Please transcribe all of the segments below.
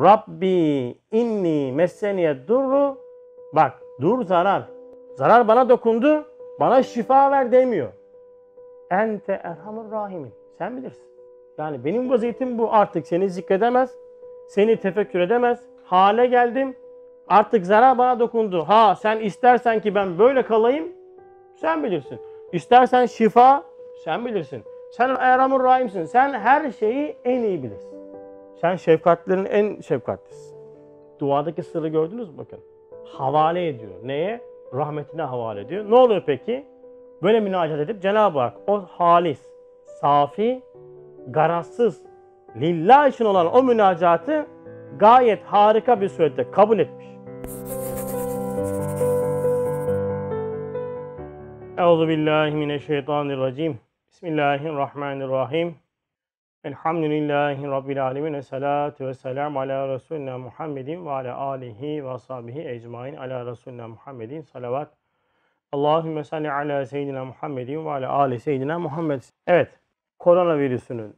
Rabbi inni messeniye durru. Bak dur zarar. Zarar bana dokundu. Bana şifa ver demiyor. Ente erhamur rahimin. Sen bilirsin. Yani benim vaziyetim bu artık seni zikredemez. Seni tefekkür edemez. Hale geldim. Artık zarar bana dokundu. Ha sen istersen ki ben böyle kalayım. Sen bilirsin. İstersen şifa. Sen bilirsin. Sen Erhamur Rahim'sin. Sen her şeyi en iyi bilirsin. Sen şefkatlerin en şefkatlisisin. Duadaki sırrı gördünüz mü bakın? Havale ediyor. Neye? Rahmetine havale ediyor. Ne oluyor peki? Böyle münacat edip Cenab-ı Hak o halis, safi, garazsız, lillah için olan o münacatı gayet harika bir surette kabul etmiş. Euzu billahi mineşşeytanirracim. Bismillahirrahmanirrahim. Elhamdülillahi Rabbil Alemin. Esselatu vesselamu ala Resulina Muhammedin ve ala alihi ve ashabihi ecmain. Ala Resulina Muhammedin salavat. Allahümme salli ala seyyidina Muhammedin ve ala ali seyyidina Muhammed. Evet, koronavirüsünün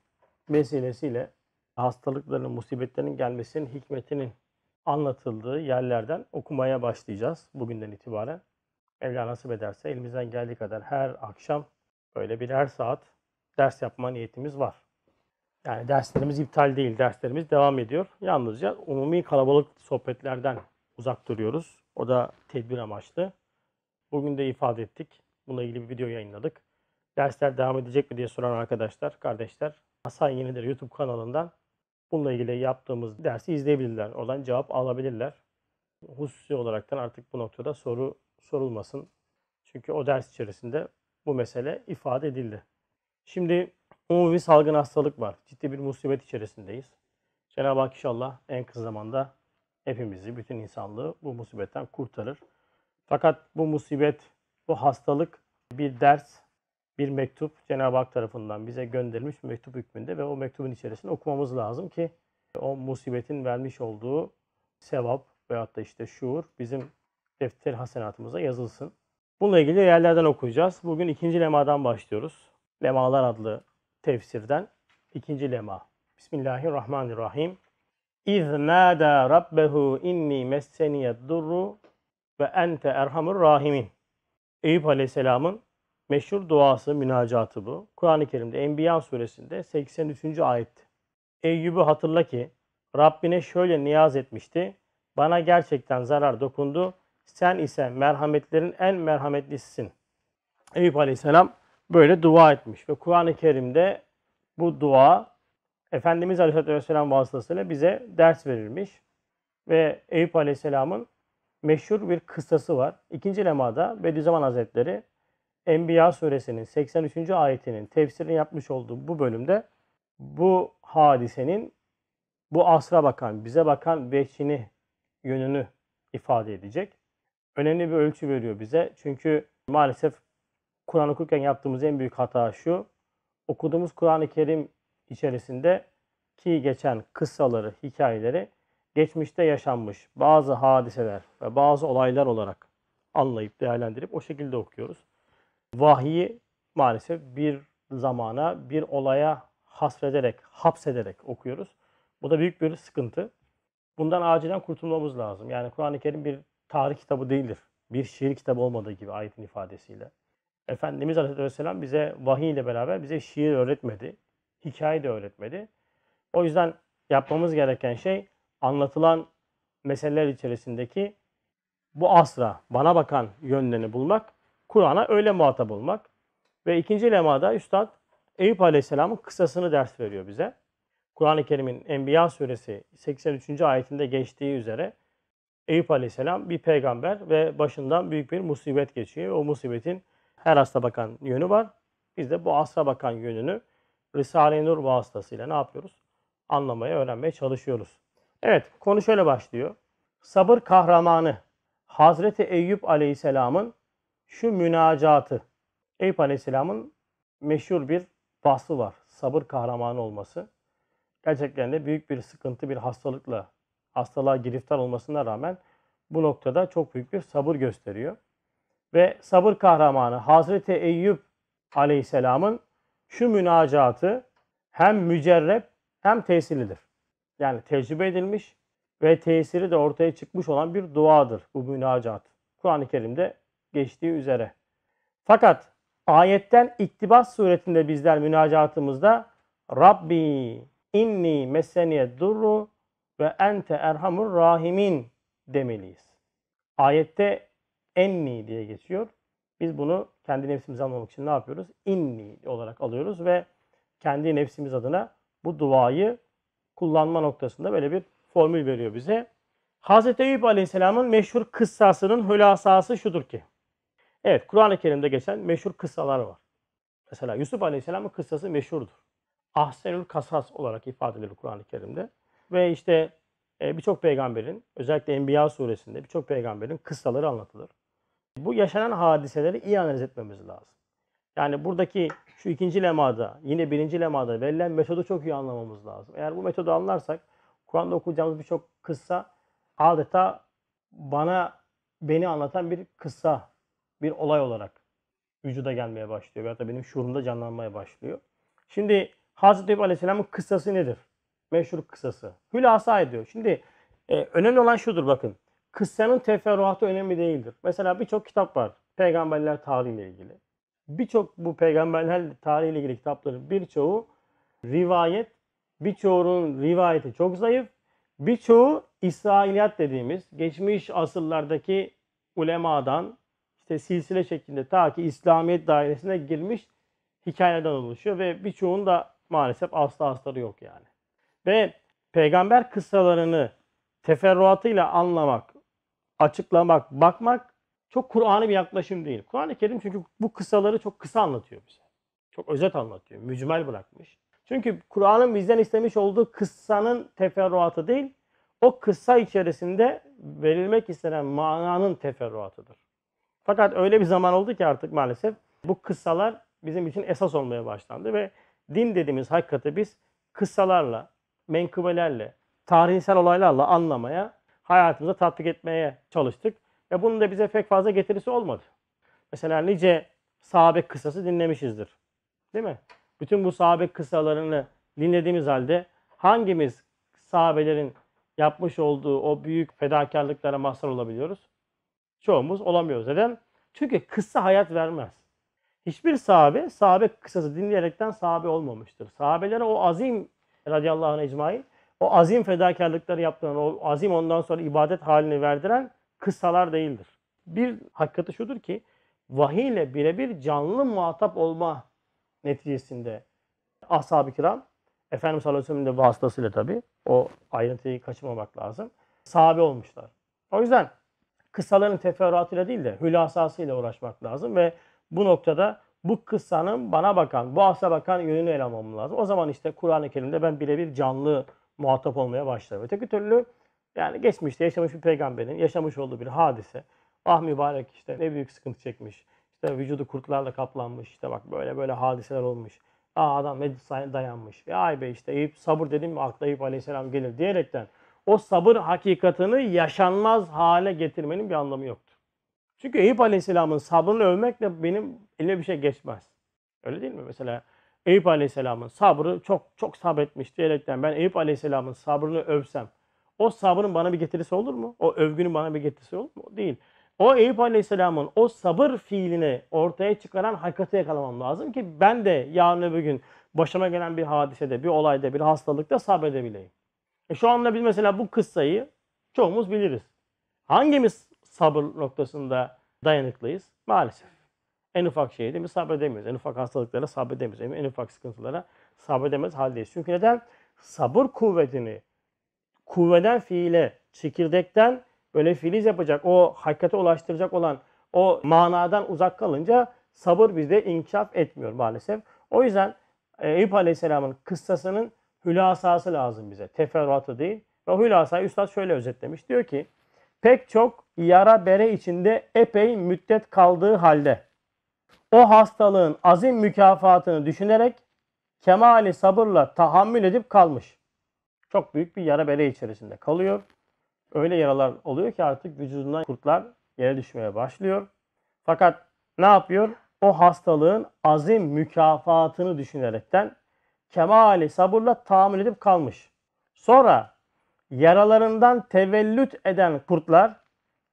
vesilesiyle hastalıkların, musibetlerin gelmesinin hikmetinin anlatıldığı yerlerden okumaya başlayacağız bugünden itibaren. Evla nasip ederse elimizden geldiği kadar her akşam böyle birer saat ders yapma niyetimiz var. Yani derslerimiz iptal değil, derslerimiz devam ediyor. Yalnızca umumi kalabalık sohbetlerden uzak duruyoruz. O da tedbir amaçlı. Bugün de ifade ettik. Bununla ilgili bir video yayınladık. Dersler devam edecek mi diye soran arkadaşlar, kardeşler Hasan Yenidir YouTube kanalından bununla ilgili yaptığımız dersi izleyebilirler. Oradan cevap alabilirler. Hususi olaraktan artık bu noktada soru sorulmasın. Çünkü o ders içerisinde bu mesele ifade edildi. Şimdi umumi salgın hastalık var. Ciddi bir musibet içerisindeyiz. Cenab-ı Hak inşallah en kısa zamanda hepimizi, bütün insanlığı bu musibetten kurtarır. Fakat bu musibet, bu hastalık bir ders, bir mektup Cenab-ı Hak tarafından bize gönderilmiş bir mektup hükmünde ve o mektubun içerisinde okumamız lazım ki o musibetin vermiş olduğu sevap veyahut da işte şuur bizim defter hasenatımıza yazılsın. Bununla ilgili yerlerden okuyacağız. Bugün ikinci lemadan başlıyoruz. Lemalar adlı tefsirden ikinci lema. Bismillahirrahmanirrahim. İz nâdâ rabbehu inni messeniyed durru ve ente erhamur rahimin. Eyüp Aleyhisselam'ın meşhur duası, münacatı bu. Kur'an-ı Kerim'de Enbiya suresinde 83. ayet. Eyüp'ü hatırla ki Rabbine şöyle niyaz etmişti. Bana gerçekten zarar dokundu. Sen ise merhametlerin en merhametlisisin. Eyüp Aleyhisselam böyle dua etmiş. Ve Kur'an-ı Kerim'de bu dua Efendimiz Aleyhisselatü Vesselam vasıtasıyla bize ders verilmiş. Ve Eyüp Aleyhisselam'ın meşhur bir kıssası var. İkinci lemada Bediüzzaman Hazretleri Enbiya suresinin 83. ayetinin tefsirini yapmış olduğu bu bölümde bu hadisenin bu asra bakan, bize bakan vehşini, yönünü ifade edecek. Önemli bir ölçü veriyor bize. Çünkü maalesef Kur'an okurken yaptığımız en büyük hata şu. Okuduğumuz Kur'an-ı Kerim içerisinde ki geçen kıssaları, hikayeleri geçmişte yaşanmış bazı hadiseler ve bazı olaylar olarak anlayıp değerlendirip o şekilde okuyoruz. Vahyi maalesef bir zamana, bir olaya hasrederek, hapsederek okuyoruz. Bu da büyük bir sıkıntı. Bundan acilen kurtulmamız lazım. Yani Kur'an-ı Kerim bir tarih kitabı değildir. Bir şiir kitabı olmadığı gibi ayetin ifadesiyle. Efendimiz Aleyhisselam bize vahiy ile beraber bize şiir öğretmedi. Hikaye de öğretmedi. O yüzden yapmamız gereken şey anlatılan meseleler içerisindeki bu asra, bana bakan yönlerini bulmak, Kur'an'a öyle muhatap olmak. Ve ikinci lemada Üstad Eyüp Aleyhisselam'ın kısasını ders veriyor bize. Kur'an-ı Kerim'in Enbiya suresi 83. ayetinde geçtiği üzere Eyüp Aleyhisselam bir peygamber ve başından büyük bir musibet geçiyor. O musibetin her asla bakan yönü var. Biz de bu asra bakan yönünü Risale-i Nur vasıtasıyla ne yapıyoruz? Anlamaya, öğrenmeye çalışıyoruz. Evet, konu şöyle başlıyor. Sabır kahramanı Hazreti Eyüp Aleyhisselam'ın şu münacatı. Eyüp Aleyhisselam'ın meşhur bir vasfı var. Sabır kahramanı olması. Gerçekten de büyük bir sıkıntı, bir hastalıkla, hastalığa giriftar olmasına rağmen bu noktada çok büyük bir sabır gösteriyor ve sabır kahramanı Hazreti Eyüp Aleyhisselam'ın şu münacatı hem mücerrep hem tesirlidir. Yani tecrübe edilmiş ve tesiri de ortaya çıkmış olan bir duadır bu münacat. Kur'an-ı Kerim'de geçtiği üzere. Fakat ayetten iktibas suretinde bizler münacatımızda Rabbi inni messeniye durru ve ente erhamur rahimin demeliyiz. Ayette enni diye geçiyor. Biz bunu kendi nefsimize anlamak için ne yapıyoruz? İnni olarak alıyoruz ve kendi nefsimiz adına bu duayı kullanma noktasında böyle bir formül veriyor bize. Hz. Eyüp Aleyhisselam'ın meşhur kıssasının hülasası şudur ki. Evet Kur'an-ı Kerim'de geçen meşhur kıssalar var. Mesela Yusuf Aleyhisselam'ın kıssası meşhurdur. Ahsenül Kasas olarak ifade edilir Kur'an-ı Kerim'de. Ve işte e, birçok peygamberin özellikle Enbiya suresinde birçok peygamberin kıssaları anlatılır. Bu yaşanan hadiseleri iyi analiz etmemiz lazım. Yani buradaki şu ikinci lemada, yine birinci lemada verilen metodu çok iyi anlamamız lazım. Eğer bu metodu anlarsak Kur'an'da okuyacağımız birçok kıssa adeta bana beni anlatan bir kıssa, bir olay olarak vücuda gelmeye başlıyor. Veyahut da benim şuurumda canlanmaya başlıyor. Şimdi Hazreti Eyüp Aleyhisselam'ın kıssası nedir? Meşhur kıssası. Hülasa ediyor. Şimdi e, önemli olan şudur bakın kıssanın teferruatı önemli değildir. Mesela birçok kitap var. Peygamberler tarihiyle ilgili. Birçok bu peygamberler tarihiyle ilgili kitapların birçoğu rivayet, birçoğunun rivayeti çok zayıf. Birçoğu İsrailiyat dediğimiz geçmiş asıllardaki ulemadan işte silsile şeklinde ta ki İslamiyet dairesine girmiş hikayelerden oluşuyor ve birçoğun da maalesef asla astarı yok yani. Ve peygamber kıssalarını teferruatıyla anlamak açıklamak, bakmak çok Kur'an'ı bir yaklaşım değil. Kur'an-ı Kerim çünkü bu kısaları çok kısa anlatıyor bize. Çok özet anlatıyor, mücmel bırakmış. Çünkü Kur'an'ın bizden istemiş olduğu kıssanın teferruatı değil, o kıssa içerisinde verilmek istenen mananın teferruatıdır. Fakat öyle bir zaman oldu ki artık maalesef bu kıssalar bizim için esas olmaya başlandı ve din dediğimiz hakikati biz kıssalarla, menkıbelerle, tarihsel olaylarla anlamaya hayatımıza tatbik etmeye çalıştık. Ve bunun da bize pek fazla getirisi olmadı. Mesela nice sahabe kısası dinlemişizdir. Değil mi? Bütün bu sahabe kısalarını dinlediğimiz halde hangimiz sahabelerin yapmış olduğu o büyük fedakarlıklara mahzar olabiliyoruz? Çoğumuz olamıyoruz. Neden? Çünkü kısa hayat vermez. Hiçbir sahabe, sahabe kısası dinleyerekten sahabe olmamıştır. Sahabelere o azim radıyallahu anh ecmain o azim fedakarlıkları yaptıran, o azim ondan sonra ibadet halini verdiren kıssalar değildir. Bir hakikati şudur ki vahiy ile birebir canlı muhatap olma neticesinde ashab-ı kiram Efendimiz sallallahu aleyhi ve de vasıtasıyla tabi o ayrıntıyı kaçırmamak lazım. Sahabe olmuşlar. O yüzden kıssaların teferruatıyla değil de hülasasıyla uğraşmak lazım ve bu noktada bu kıssanın bana bakan, bu asla bakan yönünü ele almam lazım. O zaman işte Kur'an-ı Kerim'de ben birebir canlı muhatap olmaya başlar. Öteki türlü yani geçmişte yaşamış bir peygamberin yaşamış olduğu bir hadise. Ah mübarek işte ne büyük sıkıntı çekmiş. İşte vücudu kurtlarla kaplanmış. İşte bak böyle böyle hadiseler olmuş. Aa adam medreseye dayanmış. Ve ay be işte Eyüp sabır dedim mi akla Eyüp aleyhisselam gelir diyerekten o sabır hakikatini yaşanmaz hale getirmenin bir anlamı yoktur. Çünkü Eyüp aleyhisselamın sabrını övmekle benim elime bir şey geçmez. Öyle değil mi? Mesela Eyüp Aleyhisselam'ın sabrı çok çok sabretmiş diyerekten ben Eyüp Aleyhisselam'ın sabrını övsem o sabrın bana bir getirisi olur mu? O övgünün bana bir getirisi olur mu? Değil. O Eyüp Aleyhisselam'ın o sabır fiilini ortaya çıkaran hakikati yakalamam lazım ki ben de yarın öbür gün başıma gelen bir hadisede, bir olayda, bir hastalıkta sabredebileyim. E şu anda biz mesela bu kıssayı çoğumuz biliriz. Hangimiz sabır noktasında dayanıklıyız? Maalesef. En ufak şeye de mi sabredemiyoruz. En ufak hastalıklara sabredemiyoruz. En ufak sıkıntılara sabredemez haldeyiz. Çünkü neden? Sabır kuvvetini kuvveden fiile, çekirdekten böyle filiz yapacak, o hakikate ulaştıracak olan o manadan uzak kalınca sabır bizde inkişaf etmiyor maalesef. O yüzden e, Eyüp Aleyhisselam'ın kıssasının hülasası lazım bize. Teferruatı değil. Ve hülasayı Üstad şöyle özetlemiş. Diyor ki pek çok yara bere içinde epey müddet kaldığı halde o hastalığın azim mükafatını düşünerek kemali sabırla tahammül edip kalmış. Çok büyük bir yara bere içerisinde kalıyor. Öyle yaralar oluyor ki artık vücudundan kurtlar yere düşmeye başlıyor. Fakat ne yapıyor? O hastalığın azim mükafatını düşünerekten kemali sabırla tahammül edip kalmış. Sonra yaralarından tevellüt eden kurtlar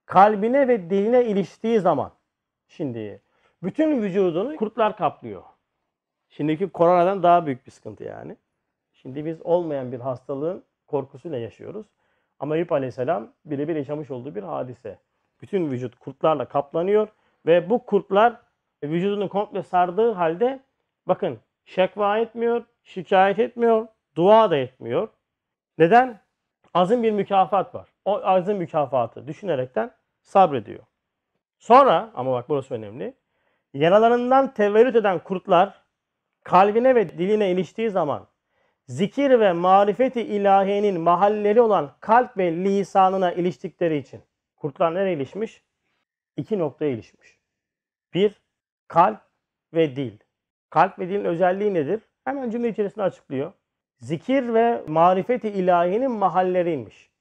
kalbine ve diline iliştiği zaman şimdi bütün vücudunu kurtlar kaplıyor. Şimdiki koronadan daha büyük bir sıkıntı yani. Şimdi biz olmayan bir hastalığın korkusuyla yaşıyoruz. Ama Eyüp Aleyhisselam birebir yaşamış olduğu bir hadise. Bütün vücut kurtlarla kaplanıyor ve bu kurtlar vücudunu komple sardığı halde bakın şekva etmiyor, şikayet etmiyor, dua da etmiyor. Neden? Azın bir mükafat var. O azın mükafatı düşünerekten sabrediyor. Sonra ama bak burası önemli yaralarından tevellüt eden kurtlar kalbine ve diline iliştiği zaman zikir ve marifeti ilahiyenin mahalleri olan kalp ve lisanına iliştikleri için kurtlar nereye ilişmiş? İki noktaya ilişmiş. Bir, kalp ve dil. Kalp ve dilin özelliği nedir? Hemen cümle içerisinde açıklıyor. Zikir ve marifeti ilahinin mahalleriymiş.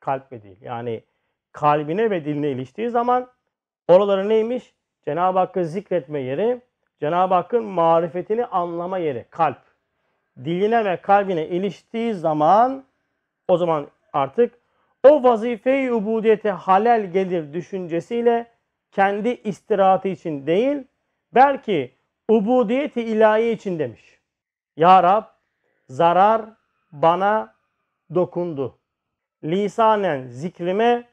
Kalp ve dil. Yani kalbine ve diline iliştiği zaman oraları neymiş? Cenab-ı Hakk'ı zikretme yeri, Cenab-ı Hakk'ın marifetini anlama yeri, kalp. Diline ve kalbine iliştiği zaman o zaman artık o vazifeyi ubudiyete halel gelir düşüncesiyle kendi istirahati için değil, belki ubudiyeti ilahi için demiş. Ya Rab, zarar bana dokundu. Lisanen zikrime,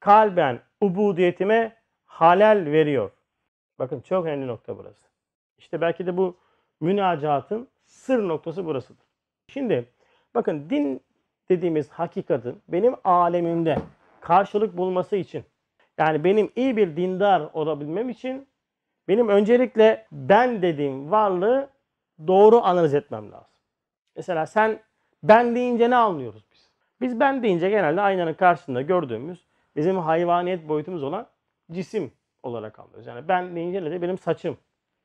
kalben ubudiyetime halel veriyor. Bakın çok önemli nokta burası. İşte belki de bu münacatın sır noktası burasıdır. Şimdi bakın din dediğimiz hakikatin benim alemimde karşılık bulması için yani benim iyi bir dindar olabilmem için benim öncelikle ben dediğim varlığı doğru analiz etmem lazım. Mesela sen ben deyince ne anlıyoruz biz? Biz ben deyince genelde aynanın karşısında gördüğümüz bizim hayvaniyet boyutumuz olan cisim olarak anlıyoruz. Yani ben deyince de benim saçım,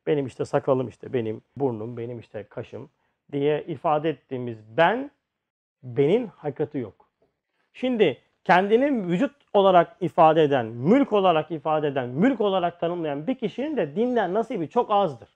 benim işte sakalım işte, benim burnum, benim işte kaşım diye ifade ettiğimiz ben, benim hakikati yok. Şimdi kendini vücut olarak ifade eden, mülk olarak ifade eden, mülk olarak tanımlayan bir kişinin de dinden nasibi çok azdır.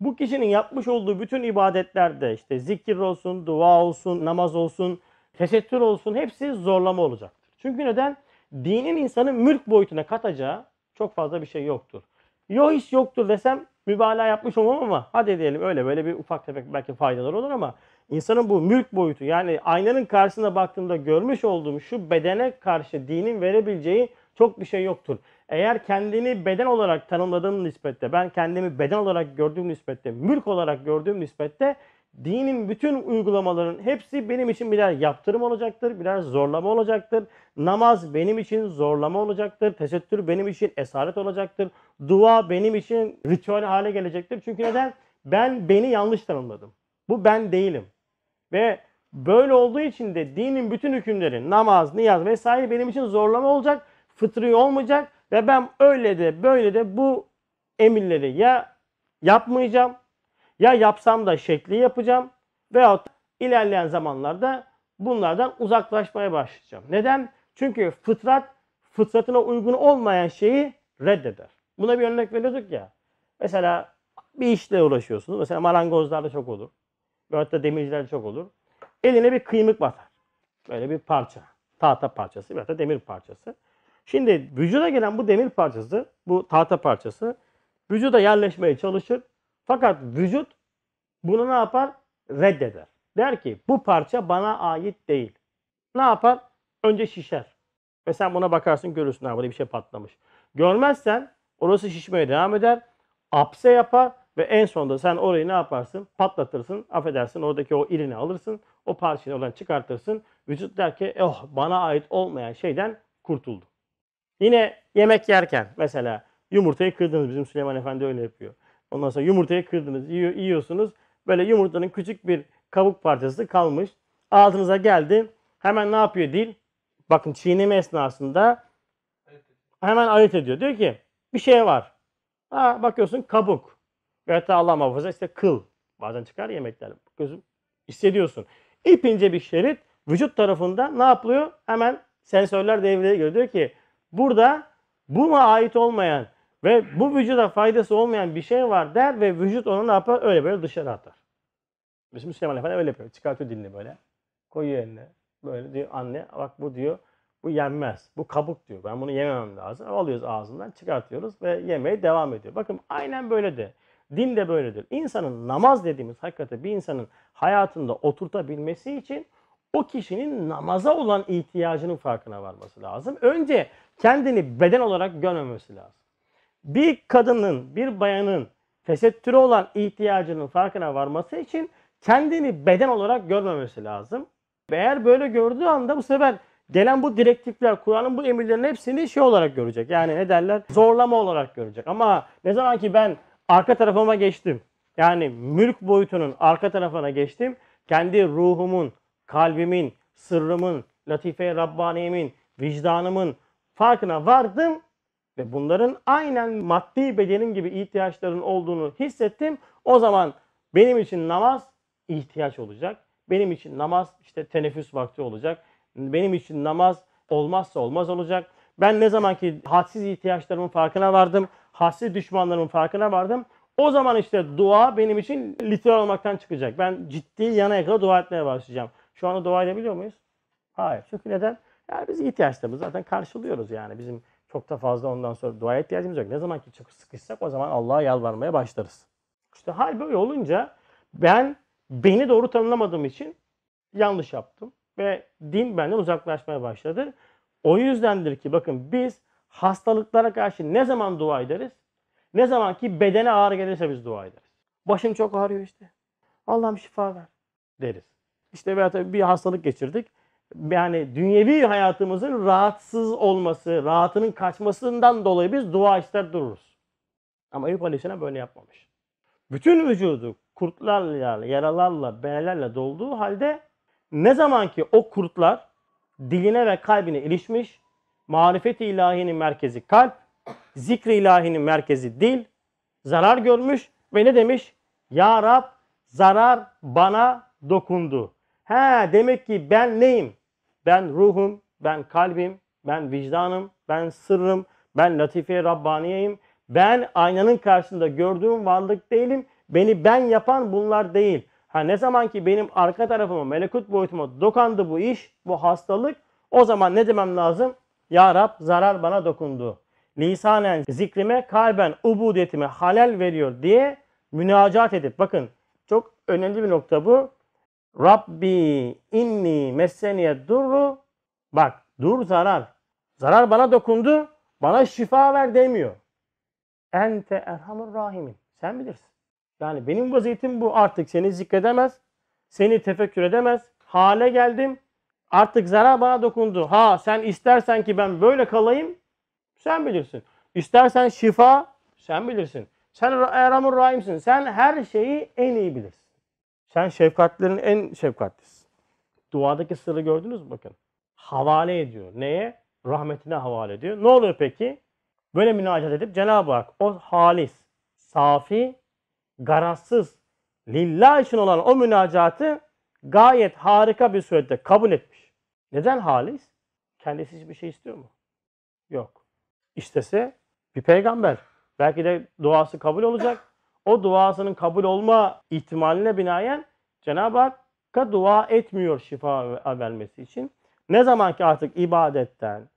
Bu kişinin yapmış olduğu bütün ibadetlerde işte zikir olsun, dua olsun, namaz olsun, tesettür olsun hepsi zorlama olacaktır. Çünkü neden? Dinin insanı mülk boyutuna katacağı çok fazla bir şey yoktur. Yo hiç yoktur desem mübalağa yapmış olmam ama hadi diyelim öyle böyle bir ufak tefek belki faydalar olur ama insanın bu mülk boyutu yani aynanın karşısına baktığımda görmüş olduğum şu bedene karşı dinin verebileceği çok bir şey yoktur. Eğer kendini beden olarak tanımladığım nispette, ben kendimi beden olarak gördüğüm nispette, mülk olarak gördüğüm nispette dinin bütün uygulamaların hepsi benim için birer yaptırım olacaktır, birer zorlama olacaktır. Namaz benim için zorlama olacaktır, tesettür benim için esaret olacaktır, dua benim için ritüel hale gelecektir. Çünkü neden? Ben beni yanlış tanımladım. Bu ben değilim. Ve böyle olduğu için de dinin bütün hükümleri, namaz, niyaz vesaire benim için zorlama olacak, fıtri olmayacak ve ben öyle de böyle de bu emirleri ya yapmayacağım ya yapsam da şekli yapacağım veyahut ilerleyen zamanlarda bunlardan uzaklaşmaya başlayacağım. Neden? Çünkü fıtrat fıtratına uygun olmayan şeyi reddeder. Buna bir örnek veriyorduk ya. Mesela bir işle uğraşıyorsunuz. Mesela marangozlarda çok olur. Veyahut da demircilerde çok olur. Eline bir kıymık batar. Böyle bir parça. Tahta parçası veyahut da demir parçası. Şimdi vücuda gelen bu demir parçası, bu tahta parçası vücuda yerleşmeye çalışır fakat vücut bunu ne yapar? Reddeder. Der ki bu parça bana ait değil. Ne yapar? Önce şişer. Ve sen buna bakarsın görürsün burada bir şey patlamış. Görmezsen orası şişmeye devam eder. Apse yapar ve en sonunda sen orayı ne yaparsın? Patlatırsın, affedersin oradaki o ilini alırsın, o parçayı oradan çıkartırsın. Vücut der ki oh bana ait olmayan şeyden kurtuldu. Yine yemek yerken mesela yumurtayı kırdınız bizim Süleyman Efendi öyle yapıyor. Ondan sonra yumurtayı kırdınız, yiyorsunuz. Böyle yumurtanın küçük bir kabuk parçası kalmış. Ağzınıza geldi. Hemen ne yapıyor dil? Bakın çiğneme esnasında hemen ayırt ediyor. Diyor ki bir şey var. Ha, bakıyorsun kabuk. Evet Allah muhafaza işte kıl. Bazen çıkar yemekler. Gözüm hissediyorsun. İpince bir şerit vücut tarafından ne yapılıyor? Hemen sensörler devreye giriyor. Diyor ki burada buna ait olmayan ve bu vücuda faydası olmayan bir şey var der ve vücut onu ne yapar? Öyle böyle dışarı atar. Bizim Süleyman Efendi öyle yapıyor. Çıkartıyor dilini böyle. Koyuyor eline. Böyle diyor anne bak bu diyor bu yenmez. Bu kabuk diyor. Ben bunu yememem lazım. Alıyoruz ağzından çıkartıyoruz ve yemeye devam ediyor. Bakın aynen böyle de. Din de böyledir. İnsanın namaz dediğimiz hakikati bir insanın hayatında oturtabilmesi için o kişinin namaza olan ihtiyacının farkına varması lazım. Önce kendini beden olarak görmemesi lazım bir kadının, bir bayanın tesettüre olan ihtiyacının farkına varması için kendini beden olarak görmemesi lazım. Eğer böyle gördüğü anda bu sefer gelen bu direktifler, Kur'an'ın bu emirlerin hepsini şey olarak görecek. Yani ne derler? Zorlama olarak görecek. Ama ne zaman ki ben arka tarafıma geçtim. Yani mülk boyutunun arka tarafına geçtim. Kendi ruhumun, kalbimin, sırrımın, latife-i Rabbaniyemin, vicdanımın farkına vardım ve bunların aynen maddi bedenim gibi ihtiyaçların olduğunu hissettim. O zaman benim için namaz ihtiyaç olacak. Benim için namaz işte teneffüs vakti olacak. Benim için namaz olmazsa olmaz olacak. Ben ne zaman ki hadsiz ihtiyaçlarımın farkına vardım, hadsiz düşmanlarımın farkına vardım. O zaman işte dua benim için literal olmaktan çıkacak. Ben ciddi yana yakala dua etmeye başlayacağım. Şu anda dua edebiliyor muyuz? Hayır. Çünkü neden? Yani biz ihtiyaçlarımızı zaten karşılıyoruz yani. Bizim çok da fazla ondan sonra dua ihtiyacımız yok. Ne zaman ki çok sıkışsak o zaman Allah'a yalvarmaya başlarız. İşte hal böyle olunca ben beni doğru tanımlamadığım için yanlış yaptım. Ve din benden uzaklaşmaya başladı. O yüzdendir ki bakın biz hastalıklara karşı ne zaman dua ederiz? Ne zaman ki bedene ağrı gelirse biz dua ederiz. Başım çok ağrıyor işte. Allah'ım şifa ver deriz. İşte veya bir hastalık geçirdik yani dünyevi hayatımızın rahatsız olması, rahatının kaçmasından dolayı biz dua ister dururuz. Ama Eyüp Aleyhisselam böyle yapmamış. Bütün vücudu kurtlarla, yaralarla, benelerle dolduğu halde ne zaman ki o kurtlar diline ve kalbine ilişmiş, marifet-i ilahinin merkezi kalp, zikri ilahinin merkezi dil, zarar görmüş ve ne demiş? Ya Rab zarar bana dokundu. He demek ki ben neyim? Ben ruhum, ben kalbim, ben vicdanım, ben sırrım, ben latife Rabbaniye'yim. Ben aynanın karşısında gördüğüm varlık değilim. Beni ben yapan bunlar değil. Ha ne zaman ki benim arka tarafıma, melekut boyutuma dokandı bu iş, bu hastalık o zaman ne demem lazım? Ya Rab zarar bana dokundu. Lisanen zikrime, kalben ubudiyetime halel veriyor diye münacat edip bakın çok önemli bir nokta bu. Rabbi inni messeniye durru. Bak dur zarar. Zarar bana dokundu. Bana şifa ver demiyor. Ente erhamur rahimin. Sen bilirsin. Yani benim vaziyetim bu artık seni zikredemez. Seni tefekkür edemez. Hale geldim. Artık zarar bana dokundu. Ha sen istersen ki ben böyle kalayım. Sen bilirsin. İstersen şifa. Sen bilirsin. Sen Erhamur Rahim'sin. Sen her şeyi en iyi bilirsin. Sen şefkatlerin en şefkatlisisin. Duadaki sırrı gördünüz mü bakın. Havale ediyor. Neye? Rahmetine havale ediyor. Ne oluyor peki? Böyle münacat edip Cenab-ı Hak o halis, safi, garazsız, lillah için olan o münacatı gayet harika bir surette kabul etmiş. Neden halis? Kendisi hiçbir şey istiyor mu? Yok. İstese bir peygamber. Belki de duası kabul olacak o duasının kabul olma ihtimaline binaen Cenab-ı Hakk'a dua etmiyor şifa vermesi için. Ne zaman ki artık ibadetten,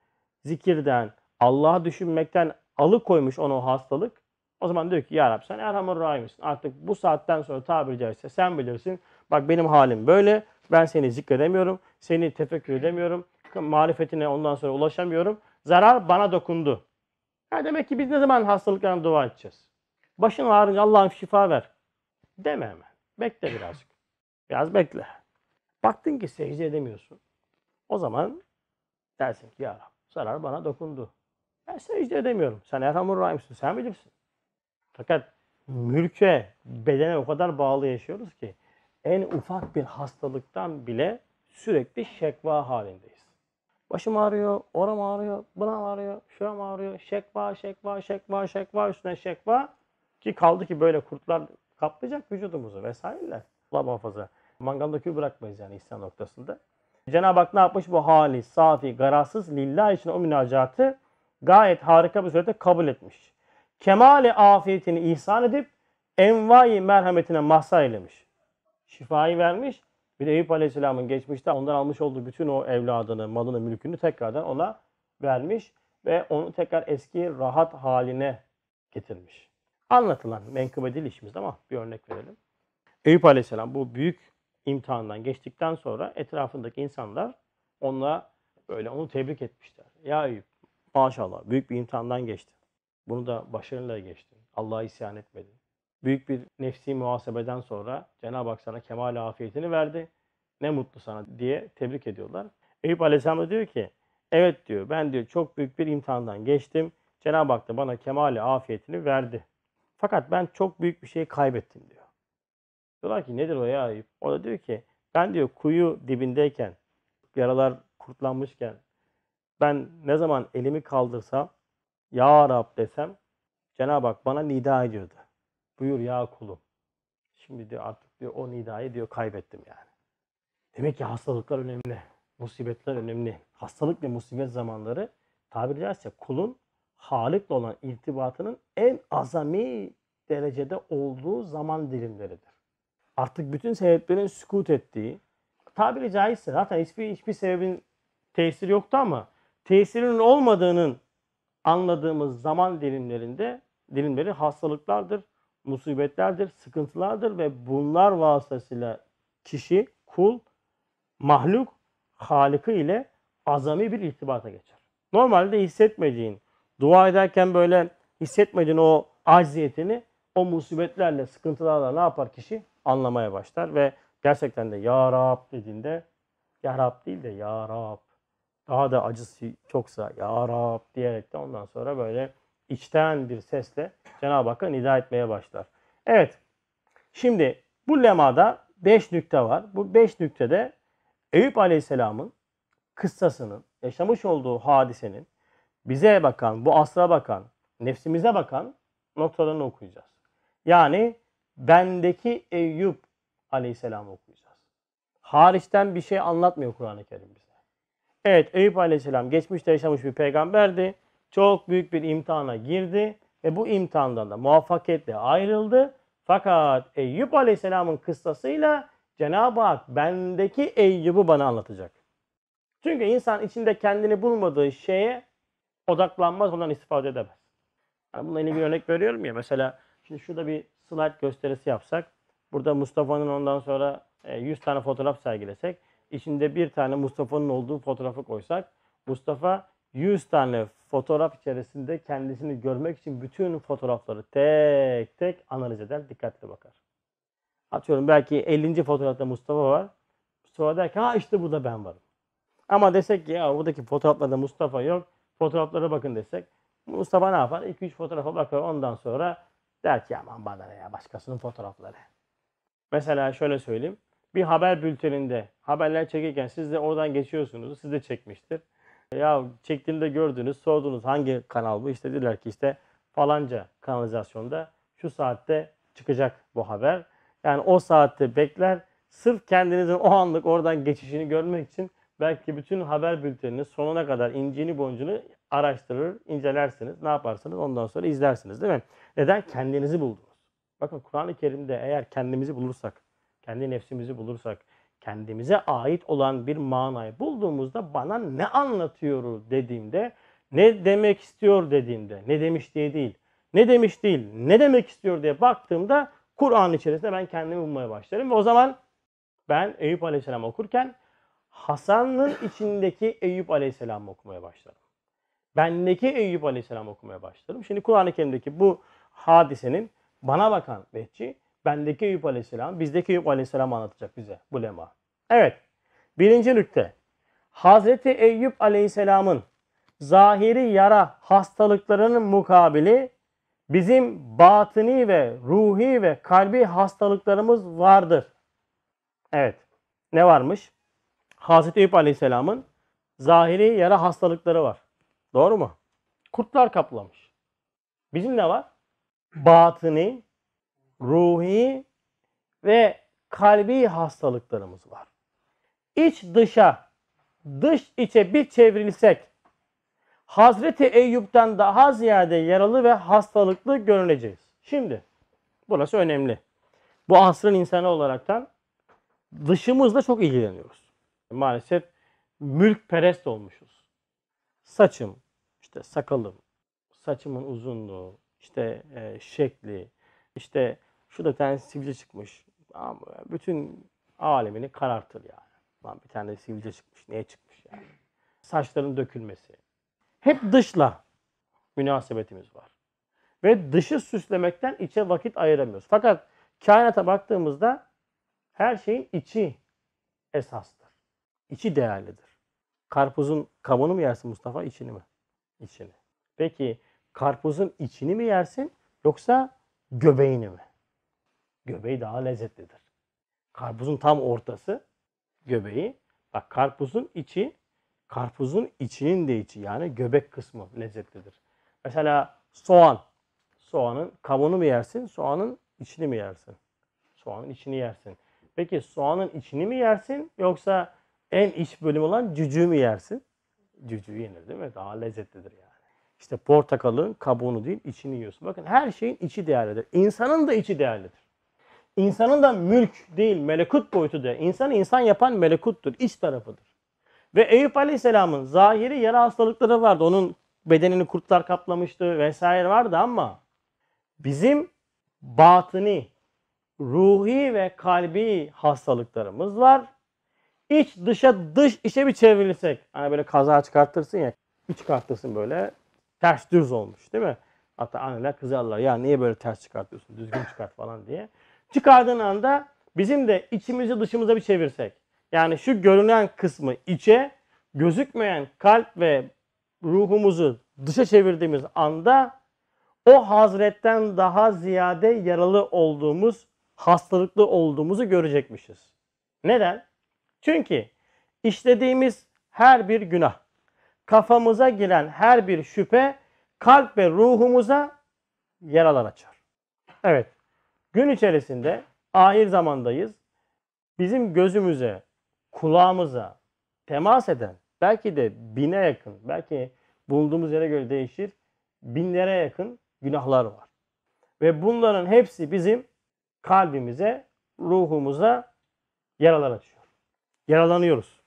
zikirden, Allah'ı düşünmekten alıkoymuş onu o hastalık, o zaman diyor ki Ya Rab sen Erhamur Rahim'sin. Artık bu saatten sonra tabiri caizse sen bilirsin. Bak benim halim böyle. Ben seni zikredemiyorum. Seni tefekkür edemiyorum. Marifetine ondan sonra ulaşamıyorum. Zarar bana dokundu. Ha demek ki biz ne zaman hastalıklarına dua edeceğiz? Başın ağrınca Allah'ım şifa ver. Deme hemen. Bekle birazcık. Biraz bekle. Baktın ki secde edemiyorsun. O zaman dersin ki ya Rab zarar bana dokundu. Ben secde edemiyorum. Sen Erhamur Rahim'sin. Sen bilirsin. Fakat mülke, bedene o kadar bağlı yaşıyoruz ki en ufak bir hastalıktan bile sürekli şekva halindeyiz. Başım ağrıyor, oram ağrıyor, buram ağrıyor, şuram ağrıyor, şekva, şekva, şekva, şekva, üstüne şekva. Ki kaldı ki böyle kurtlar kaplayacak vücudumuzu vesaireler. Allah muhafaza. Mangalda kül bırakmayız yani isyan noktasında. Cenab-ı Hak ne yapmış? Bu hali, safi, garasız lillah için o münacatı gayet harika bir surette kabul etmiş. Kemale afiyetini ihsan edip envai merhametine mahsa eylemiş. Şifayı vermiş. Bir de Eyüp Aleyhisselam'ın geçmişte ondan almış olduğu bütün o evladını, malını, mülkünü tekrardan ona vermiş ve onu tekrar eski rahat haline getirmiş. Anlatılan menkıbe değil işimizde ama bir örnek verelim. Eyüp Aleyhisselam bu büyük imtihandan geçtikten sonra etrafındaki insanlar onunla böyle onu tebrik etmişler. Ya Eyüp maşallah büyük bir imtihandan geçtin. Bunu da başarıyla geçtin. Allah'a isyan etmedin. Büyük bir nefsi muhasebeden sonra Cenab-ı Hak sana kemal afiyetini verdi. Ne mutlu sana diye tebrik ediyorlar. Eyüp Aleyhisselam da diyor ki evet diyor ben diyor çok büyük bir imtihandan geçtim. Cenab-ı Hak da bana kemali afiyetini verdi fakat ben çok büyük bir şey kaybettim diyor. Diyorlar ki nedir o ya ayıp? O da diyor ki ben diyor kuyu dibindeyken, yaralar kurtlanmışken ben ne zaman elimi kaldırsam Ya Rab desem Cenab-ı Hak bana nida ediyordu. Buyur ya kulum. Şimdi diyor artık diyor o nidayı diyor kaybettim yani. Demek ki hastalıklar önemli. Musibetler önemli. Hastalık ve musibet zamanları tabiri caizse kulun Halik'le olan irtibatının en azami derecede olduğu zaman dilimleridir. Artık bütün sebeplerin sükut ettiği, tabiri caizse zaten hiçbir, hiçbir sebebin tesiri yoktu ama tesirinin olmadığının anladığımız zaman dilimlerinde dilimleri hastalıklardır, musibetlerdir, sıkıntılardır ve bunlar vasıtasıyla kişi, kul, mahluk, halikı ile azami bir irtibata geçer. Normalde hissetmediğin, Dua ederken böyle hissetmediğin o acziyetini o musibetlerle, sıkıntılarla ne yapar kişi? Anlamaya başlar ve gerçekten de Ya Rab dediğinde Ya Rab değil de Ya Rab daha da acısı çoksa Ya Rab diyerek de ondan sonra böyle içten bir sesle Cenab-ı Hakk'a nida etmeye başlar. Evet. Şimdi bu lemada 5 nükte var. Bu 5 nüktede Eyüp Aleyhisselam'ın kıssasının, yaşamış olduğu hadisenin bize bakan, bu asra bakan, nefsimize bakan noktalarını okuyacağız. Yani bendeki Eyüp Aleyhisselam'ı okuyacağız. Hariçten bir şey anlatmıyor Kur'an-ı Kerim bize. Evet Eyüp Aleyhisselam geçmişte yaşamış bir peygamberdi. Çok büyük bir imtihana girdi ve bu imtihandan da muvaffakiyetle ayrıldı. Fakat Eyüp Aleyhisselam'ın kıstasıyla Cenab-ı Hak bendeki Eyüp'ü bana anlatacak. Çünkü insan içinde kendini bulmadığı şeye odaklanmaz, ondan istifade edemez. Yani bununla ilgili bir örnek veriyorum ya. Mesela şimdi şurada bir slide gösterisi yapsak. Burada Mustafa'nın ondan sonra 100 e, tane fotoğraf sergilesek. içinde bir tane Mustafa'nın olduğu fotoğrafı koysak. Mustafa 100 tane fotoğraf içerisinde kendisini görmek için bütün fotoğrafları tek tek analiz eder, dikkatli bakar. Atıyorum belki 50. fotoğrafta Mustafa var. Mustafa der ki ha işte burada ben varım. Ama desek ki ya buradaki fotoğraflarda Mustafa yok fotoğraflara bakın desek. Mustafa ne yapar? 2-3 fotoğrafa bakar. Ondan sonra der ki aman bana ya başkasının fotoğrafları. Mesela şöyle söyleyeyim. Bir haber bülteninde haberler çekirken siz de oradan geçiyorsunuz. Siz de çekmiştir. Ya çektiğimde gördünüz, sordunuz hangi kanal bu? İşte dediler ki işte falanca kanalizasyonda şu saatte çıkacak bu haber. Yani o saatte bekler. Sırf kendinizin o anlık oradan geçişini görmek için Belki bütün haber bültenini sonuna kadar incini boncunu araştırır, incelersiniz. Ne yaparsanız Ondan sonra izlersiniz değil mi? Neden? Kendinizi buldunuz. Bakın Kur'an-ı Kerim'de eğer kendimizi bulursak, kendi nefsimizi bulursak, kendimize ait olan bir manayı bulduğumuzda bana ne anlatıyor dediğimde, ne demek istiyor dediğimde, ne demiş diye değil, ne demiş değil, ne demek istiyor diye baktığımda Kur'an içerisinde ben kendimi bulmaya başlarım. Ve o zaman ben Eyüp Aleyhisselam okurken Hasan'ın içindeki Eyüp Aleyhisselam okumaya başlarım. Bendeki Eyüp Aleyhisselam okumaya başlarım. Şimdi Kur'an-ı Kerim'deki bu hadisenin bana bakan vehçi bendeki Eyüp Aleyhisselam, bizdeki Eyüp Aleyhisselam anlatacak bize bu lema. Evet. Birinci nükte. Hazreti Eyüp Aleyhisselam'ın zahiri yara hastalıklarının mukabili bizim batini ve ruhi ve kalbi hastalıklarımız vardır. Evet. Ne varmış? Hazreti Eyüp Aleyhisselam'ın zahiri yara hastalıkları var. Doğru mu? Kurtlar kaplamış. Bizim ne var? Batını, ruhi ve kalbi hastalıklarımız var. İç dışa, dış içe bir çevrilsek Hazreti Eyüp'ten daha ziyade yaralı ve hastalıklı görüneceğiz. Şimdi burası önemli. Bu asrın insanı olaraktan dışımızla çok ilgileniyoruz maalesef mülkperest olmuşuz. Saçım, işte sakalım, saçımın uzunluğu, işte e, şekli, işte şu da bir tane sivilce çıkmış. bütün alemini karartır yani. Lan bir tane sivilce çıkmış. Niye çıkmış yani? Saçların dökülmesi. Hep dışla münasebetimiz var. Ve dışı süslemekten içe vakit ayıramıyoruz. Fakat kainata baktığımızda her şeyin içi esas. İçi değerlidir. Karpuzun kabuğunu mu yersin Mustafa, içini mi? İçini. Peki karpuzun içini mi yersin yoksa göbeğini mi? Göbeği daha lezzetlidir. Karpuzun tam ortası göbeği. Bak karpuzun içi, karpuzun içinin de içi yani göbek kısmı lezzetlidir. Mesela soğan. Soğanın kabuğunu mu yersin, soğanın içini mi yersin? Soğanın içini yersin. Peki soğanın içini mi yersin yoksa en iç bölüm olan cücüğü mü yersin? Cücüğü yenir değil mi? Daha lezzetlidir yani. İşte portakalın kabuğunu değil içini yiyorsun. Bakın her şeyin içi değerlidir. İnsanın da içi değerlidir. İnsanın da mülk değil melekut boyutu da. İnsanı insan yapan melekuttur. iç tarafıdır. Ve Eyüp Aleyhisselam'ın zahiri yara hastalıkları vardı. Onun bedenini kurtlar kaplamıştı vesaire vardı ama bizim batını, ruhi ve kalbi hastalıklarımız var iç dışa dış içe bir çevrilsek. Hani böyle kaza çıkartırsın ya. Bir çıkartırsın böyle ters düz olmuş değil mi? Hatta anneler kızarlar. Ya niye böyle ters çıkartıyorsun? Düzgün çıkart falan diye. Çıkardığın anda bizim de içimizi dışımıza bir çevirsek. Yani şu görünen kısmı içe, gözükmeyen kalp ve ruhumuzu dışa çevirdiğimiz anda o hazretten daha ziyade yaralı olduğumuz, hastalıklı olduğumuzu görecekmişiz. Neden? Çünkü işlediğimiz her bir günah, kafamıza giren her bir şüphe kalp ve ruhumuza yer alan açar. Evet, gün içerisinde ahir zamandayız. Bizim gözümüze, kulağımıza temas eden belki de bine yakın, belki bulduğumuz yere göre değişir, binlere yakın günahlar var. Ve bunların hepsi bizim kalbimize, ruhumuza yaralar açıyor yaralanıyoruz.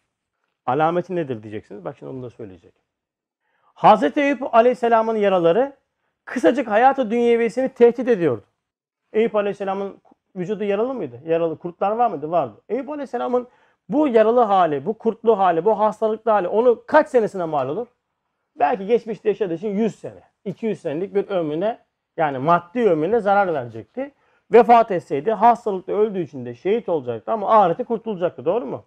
Alameti nedir diyeceksiniz. Bak şimdi onu da söyleyecek. Hz. Eyüp Aleyhisselam'ın yaraları kısacık hayatı dünyevisini tehdit ediyordu. Eyüp Aleyhisselam'ın vücudu yaralı mıydı? Yaralı kurtlar var mıydı? Vardı. Eyüp Aleyhisselam'ın bu yaralı hali, bu kurtlu hali, bu hastalıklı hali onu kaç senesine mal olur? Belki geçmişte yaşadığı için 100 sene, 200 senelik bir ömrüne yani maddi ömrüne zarar verecekti. Vefat etseydi hastalıkta öldüğü için de şehit olacaktı ama ahirete kurtulacaktı. Doğru mu?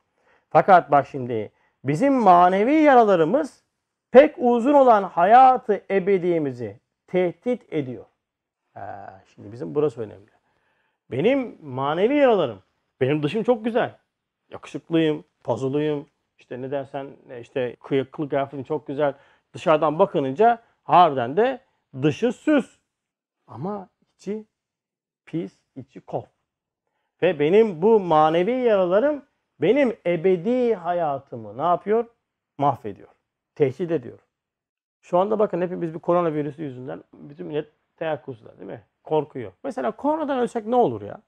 Fakat bak şimdi bizim manevi yaralarımız pek uzun olan hayatı ebediğimizi tehdit ediyor. Ha, şimdi bizim burası önemli. Benim manevi yaralarım, benim dışım çok güzel. Yakışıklıyım, pazuluyum, İşte ne dersen e, işte kıyıklı kıyafetim çok güzel. Dışarıdan bakınınca harbiden de dışı süs. Ama içi pis, içi kof. Ve benim bu manevi yaralarım benim ebedi hayatımı ne yapıyor? Mahvediyor. Tehdit ediyor. Şu anda bakın hepimiz bir koronavirüsü yüzünden bütün millet teyakkuzda değil mi? Korkuyor. Mesela koronadan ölsek ne olur ya?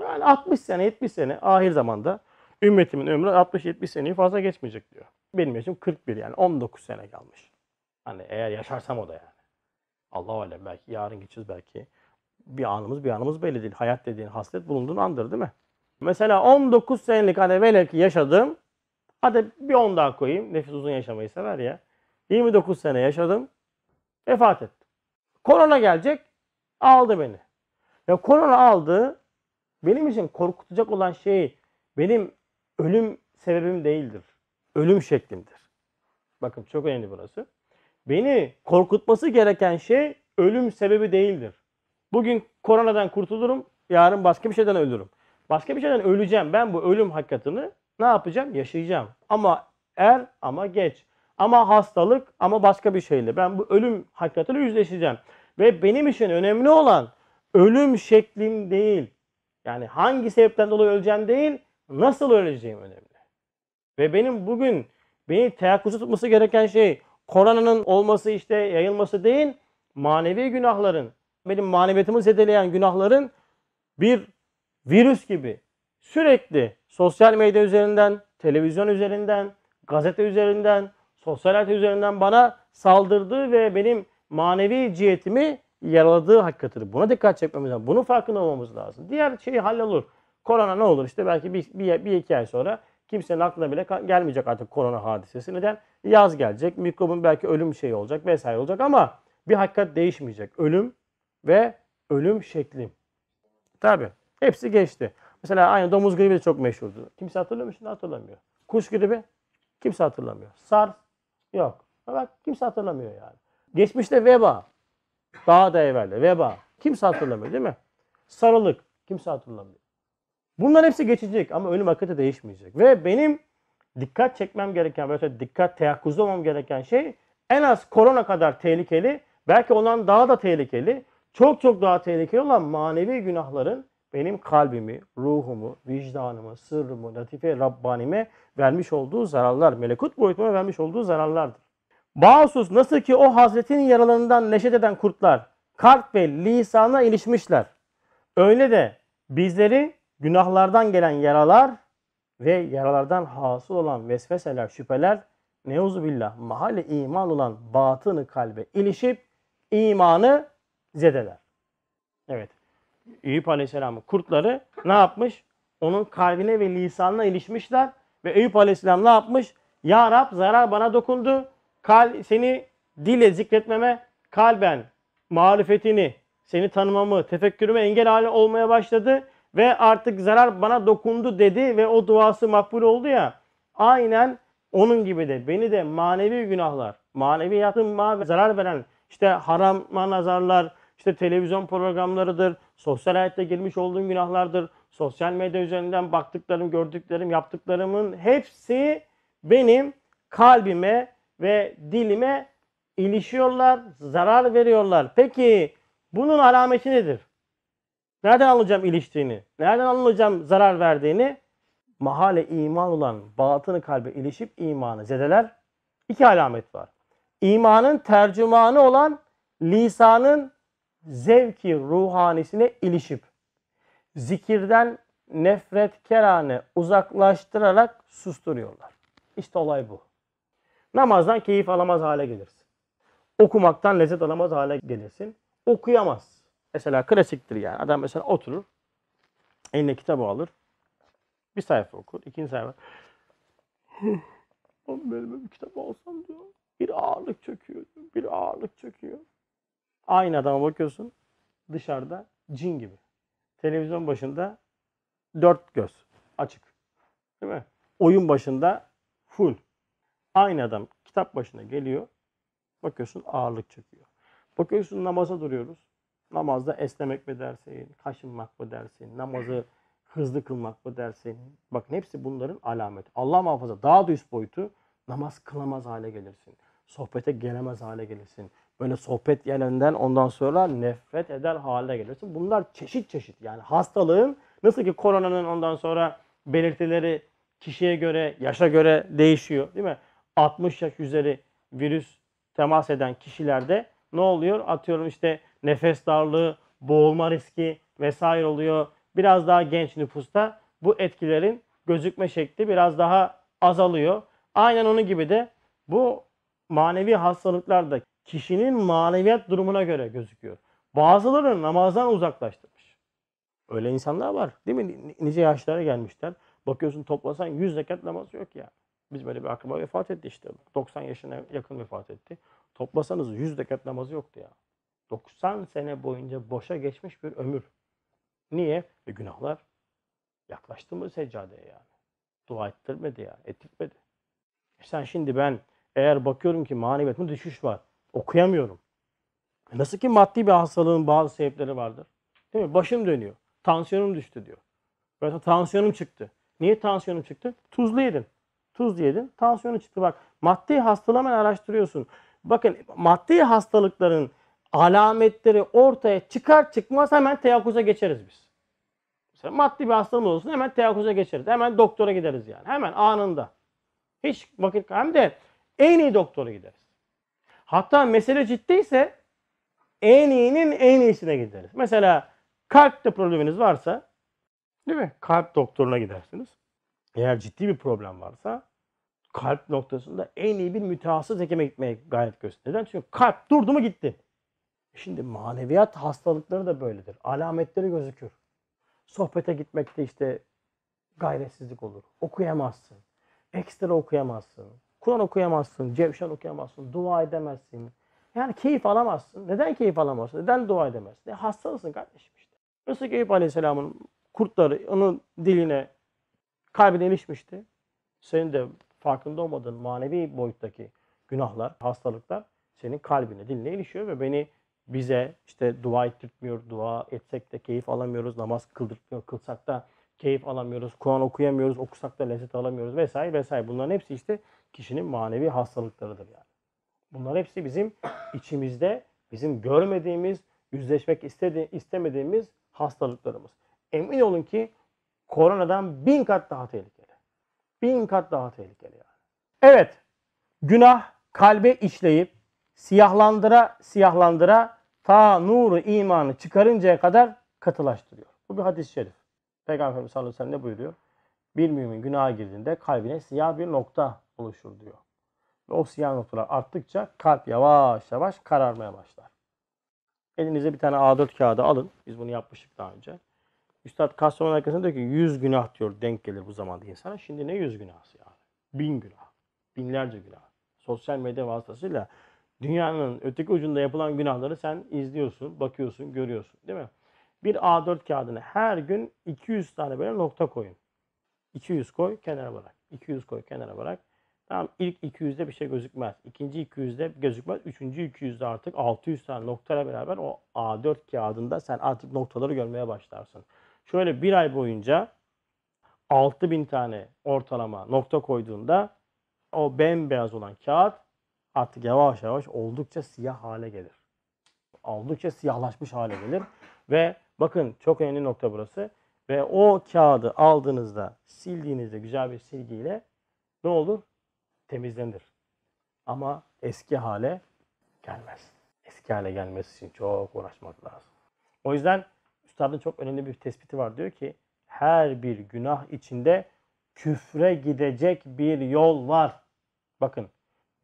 Yani 60 sene 70 sene ahir zamanda ümmetimin ömrü 60-70 seneyi fazla geçmeyecek diyor. Benim yaşım 41 yani 19 sene kalmış. Hani eğer yaşarsam o da yani. Allah alem belki yarın geçeceğiz belki. Bir anımız bir anımız belli değil. Hayat dediğin hasret bulunduğun andır değil mi? Mesela 19 senelik hadi velev ki yaşadım. Hadi bir 10 daha koyayım. Nefis uzun yaşamayı sever ya. 29 sene yaşadım. Vefat ettim. Korona gelecek. Aldı beni. Ya korona aldı. Benim için korkutacak olan şey benim ölüm sebebim değildir. Ölüm şeklimdir. Bakın çok önemli burası. Beni korkutması gereken şey ölüm sebebi değildir. Bugün koronadan kurtulurum, yarın başka bir şeyden ölürüm. Başka bir şeyden öleceğim. Ben bu ölüm hakikatini ne yapacağım? Yaşayacağım. Ama er ama geç. Ama hastalık ama başka bir şeyle. Ben bu ölüm hakikatiyle yüzleşeceğim. Ve benim için önemli olan ölüm şeklim değil. Yani hangi sebepten dolayı öleceğim değil, nasıl öleceğim önemli. Ve benim bugün beni teyakkuzda tutması gereken şey koronanın olması işte yayılması değil, manevi günahların, benim maneviyatımı zedeleyen günahların bir virüs gibi sürekli sosyal medya üzerinden, televizyon üzerinden, gazete üzerinden, sosyal medya üzerinden bana saldırdığı ve benim manevi cihetimi yaraladığı hakikatidir. Buna dikkat çekmemiz lazım. Bunun farkında olmamız lazım. Diğer şey hallolur. Korona ne olur? işte belki bir, bir, bir iki ay sonra kimsenin aklına bile gelmeyecek artık korona hadisesi. Neden? Yaz gelecek. Mikrobun belki ölüm şeyi olacak vesaire olacak ama bir hakikat değişmeyecek. Ölüm ve ölüm şekli. Tabii. Hepsi geçti. Mesela aynı domuz gribi de çok meşhurdu. Kimse hatırlıyor mu? Şimdi hatırlamıyor. Kuş gribi kimse hatırlamıyor. SARS yok. Bak kimse hatırlamıyor yani. Geçmişte veba. Daha da evvelde veba. Kimse hatırlamıyor değil mi? Sarılık. Kimse hatırlamıyor. Bunların hepsi geçecek ama ölüm hakikati değişmeyecek. Ve benim dikkat çekmem gereken, böyle dikkat teyakkuzda olmam gereken şey en az korona kadar tehlikeli, belki olan daha da tehlikeli, çok çok daha tehlikeli olan manevi günahların benim kalbimi, ruhumu, vicdanımı, sırrımı, latife Rabbanime vermiş olduğu zararlar, melekut boyutuma vermiş olduğu zararlardır. Bağusuz nasıl ki o Hazretin yaralarından neşet eden kurtlar kalp ve lisana ilişmişler. Öyle de bizleri günahlardan gelen yaralar ve yaralardan hasıl olan vesveseler, şüpheler neuzubillah mahalle iman olan batını kalbe ilişip imanı zedeler. Evet. Eyüp Aleyhisselam'ın kurtları ne yapmış? Onun kalbine ve lisanına ilişmişler. Ve Eyüp Aleyhisselam ne yapmış? Ya Rab zarar bana dokundu. Kal, seni dile zikretmeme kalben marifetini, seni tanımamı, tefekkürümü engel hali olmaya başladı. Ve artık zarar bana dokundu dedi ve o duası makbul oldu ya. Aynen onun gibi de beni de manevi günahlar, manevi maneviyatın zarar veren işte harama nazarlar, işte televizyon programlarıdır, sosyal hayatta girmiş olduğum günahlardır, sosyal medya üzerinden baktıklarım, gördüklerim, yaptıklarımın hepsi benim kalbime ve dilime ilişiyorlar, zarar veriyorlar. Peki bunun alameti nedir? Nereden alacağım iliştiğini? Nereden alacağım zarar verdiğini? Mahale iman olan batını kalbe ilişip imanı zedeler. İki alamet var. İmanın tercümanı olan lisanın zevki ruhanisine ilişip zikirden nefret kerane uzaklaştırarak susturuyorlar. İşte olay bu. Namazdan keyif alamaz hale gelirsin. Okumaktan lezzet alamaz hale gelirsin. Okuyamaz. Mesela klasiktir yani. Adam mesela oturur. Eline kitabı alır. Bir sayfa okur. ikinci sayfa. Benim bir kitap alsam diyor. Bir ağırlık çöküyor. Diyor. Bir ağırlık çöküyor. Aynı adama bakıyorsun dışarıda cin gibi. Televizyon başında dört göz açık. Değil mi? Oyun başında full. Aynı adam kitap başına geliyor. Bakıyorsun ağırlık çekiyor. Bakıyorsun namaza duruyoruz. Namazda esnemek mi dersin, kaşınmak mı dersin, namazı hızlı kılmak mı dersin. Bak, hepsi bunların alameti. Allah muhafaza daha da üst boyutu namaz kılamaz hale gelirsin. Sohbete gelemez hale gelirsin böyle sohbet gelenden ondan sonra nefret eder hale gelirsin. Bunlar çeşit çeşit yani hastalığın nasıl ki koronanın ondan sonra belirtileri kişiye göre, yaşa göre değişiyor değil mi? 60 yaş üzeri virüs temas eden kişilerde ne oluyor? Atıyorum işte nefes darlığı, boğulma riski vesaire oluyor. Biraz daha genç nüfusta bu etkilerin gözükme şekli biraz daha azalıyor. Aynen onun gibi de bu manevi hastalıklarda kişinin maneviyat durumuna göre gözüküyor. Bazıları namazdan uzaklaştırmış. Öyle insanlar var değil mi? Nice yaşlara gelmişler. Bakıyorsun toplasan 100 zekat namazı yok ya. Biz böyle bir akraba vefat etti işte. 90 yaşına yakın vefat etti. Toplasanız 100 zekat namazı yoktu ya. 90 sene boyunca boşa geçmiş bir ömür. Niye? E günahlar yaklaştı mı seccadeye yani? Dua ettirmedi ya, ettirmedi. E sen şimdi ben eğer bakıyorum ki maneviyatımda düşüş var. Okuyamıyorum. Nasıl ki maddi bir hastalığın bazı sebepleri vardır. Değil mi? Başım dönüyor. Tansiyonum düştü diyor. Mesela tansiyonum çıktı. Niye tansiyonum çıktı? Tuzlu yedim. Tuz yedin. Tansiyonu çıktı. Bak maddi hastalığı hemen araştırıyorsun. Bakın maddi hastalıkların alametleri ortaya çıkar çıkmaz hemen teyakkuza geçeriz biz. Mesela maddi bir hastalığımız olsun hemen teyakkuza geçeriz. Hemen doktora gideriz yani. Hemen anında. Hiç vakit hem de en iyi doktora gideriz. Hatta mesele ciddiyse en iyinin en iyisine gideriz. Mesela kalpte probleminiz varsa değil mi? Kalp doktoruna gidersiniz. Eğer ciddi bir problem varsa kalp noktasında en iyi bir mütehassıs hekime gitmeye gayret gösterir. Neden? Çünkü kalp durdu mu gitti. E şimdi maneviyat hastalıkları da böyledir. Alametleri gözükür. Sohbete gitmekte işte gayretsizlik olur. Okuyamazsın. Ekstra okuyamazsın. Kur'an okuyamazsın, cevşen okuyamazsın, dua edemezsin. Yani keyif alamazsın. Neden keyif alamazsın? Neden dua edemezsin? E, hastasın kardeşim işte. Nasıl ki Eyüp Aleyhisselam'ın kurtları onun diline, kalbine ilişmişti. Senin de farkında olmadığın manevi boyuttaki günahlar, hastalıklar senin kalbine, diline ilişiyor ve beni bize işte dua ettirtmiyor, dua etsek de keyif alamıyoruz, namaz kıldırtmıyor, kılsak da keyif alamıyoruz. Kur'an okuyamıyoruz. Okusak da lezzet alamıyoruz vesaire vesaire. Bunların hepsi işte kişinin manevi hastalıklarıdır yani. Bunlar hepsi bizim içimizde, bizim görmediğimiz, yüzleşmek istedi, istemediğimiz hastalıklarımız. Emin olun ki koronadan bin kat daha tehlikeli. Bin kat daha tehlikeli yani. Evet, günah kalbe işleyip siyahlandıra siyahlandıra ta nuru imanı çıkarıncaya kadar katılaştırıyor. Bu bir hadis-i şerif. Peygamberimiz sallallahu aleyhi ve sellem ne buyuruyor? Bir mümin günaha girdiğinde kalbine siyah bir nokta oluşur diyor. Ve o siyah noktalar arttıkça kalp yavaş yavaş kararmaya başlar. Elinize bir tane A4 kağıdı alın. Biz bunu yapmıştık daha önce. Üstad Kastamonu arkasında diyor ki 100 günah diyor denk gelir bu zamanda insana. Şimdi ne 100 günahsı yani? Bin günah. Binlerce günah. Sosyal medya vasıtasıyla dünyanın öteki ucunda yapılan günahları sen izliyorsun, bakıyorsun, görüyorsun değil mi? bir A4 kağıdına her gün 200 tane böyle nokta koyun. 200 koy kenara bırak. 200 koy kenara bırak. Tamam ilk 200'de bir şey gözükmez. İkinci 200'de gözükmez. Üçüncü 200'de artık 600 tane noktayla beraber o A4 kağıdında sen artık noktaları görmeye başlarsın. Şöyle bir ay boyunca 6000 tane ortalama nokta koyduğunda o bembeyaz olan kağıt artık yavaş yavaş oldukça siyah hale gelir. Oldukça siyahlaşmış hale gelir ve Bakın çok önemli nokta burası. Ve o kağıdı aldığınızda, sildiğinizde güzel bir silgiyle ne olur? Temizlenir. Ama eski hale gelmez. Eski hale gelmesi için çok uğraşmak lazım. O yüzden üstadın çok önemli bir tespiti var. Diyor ki her bir günah içinde küfre gidecek bir yol var. Bakın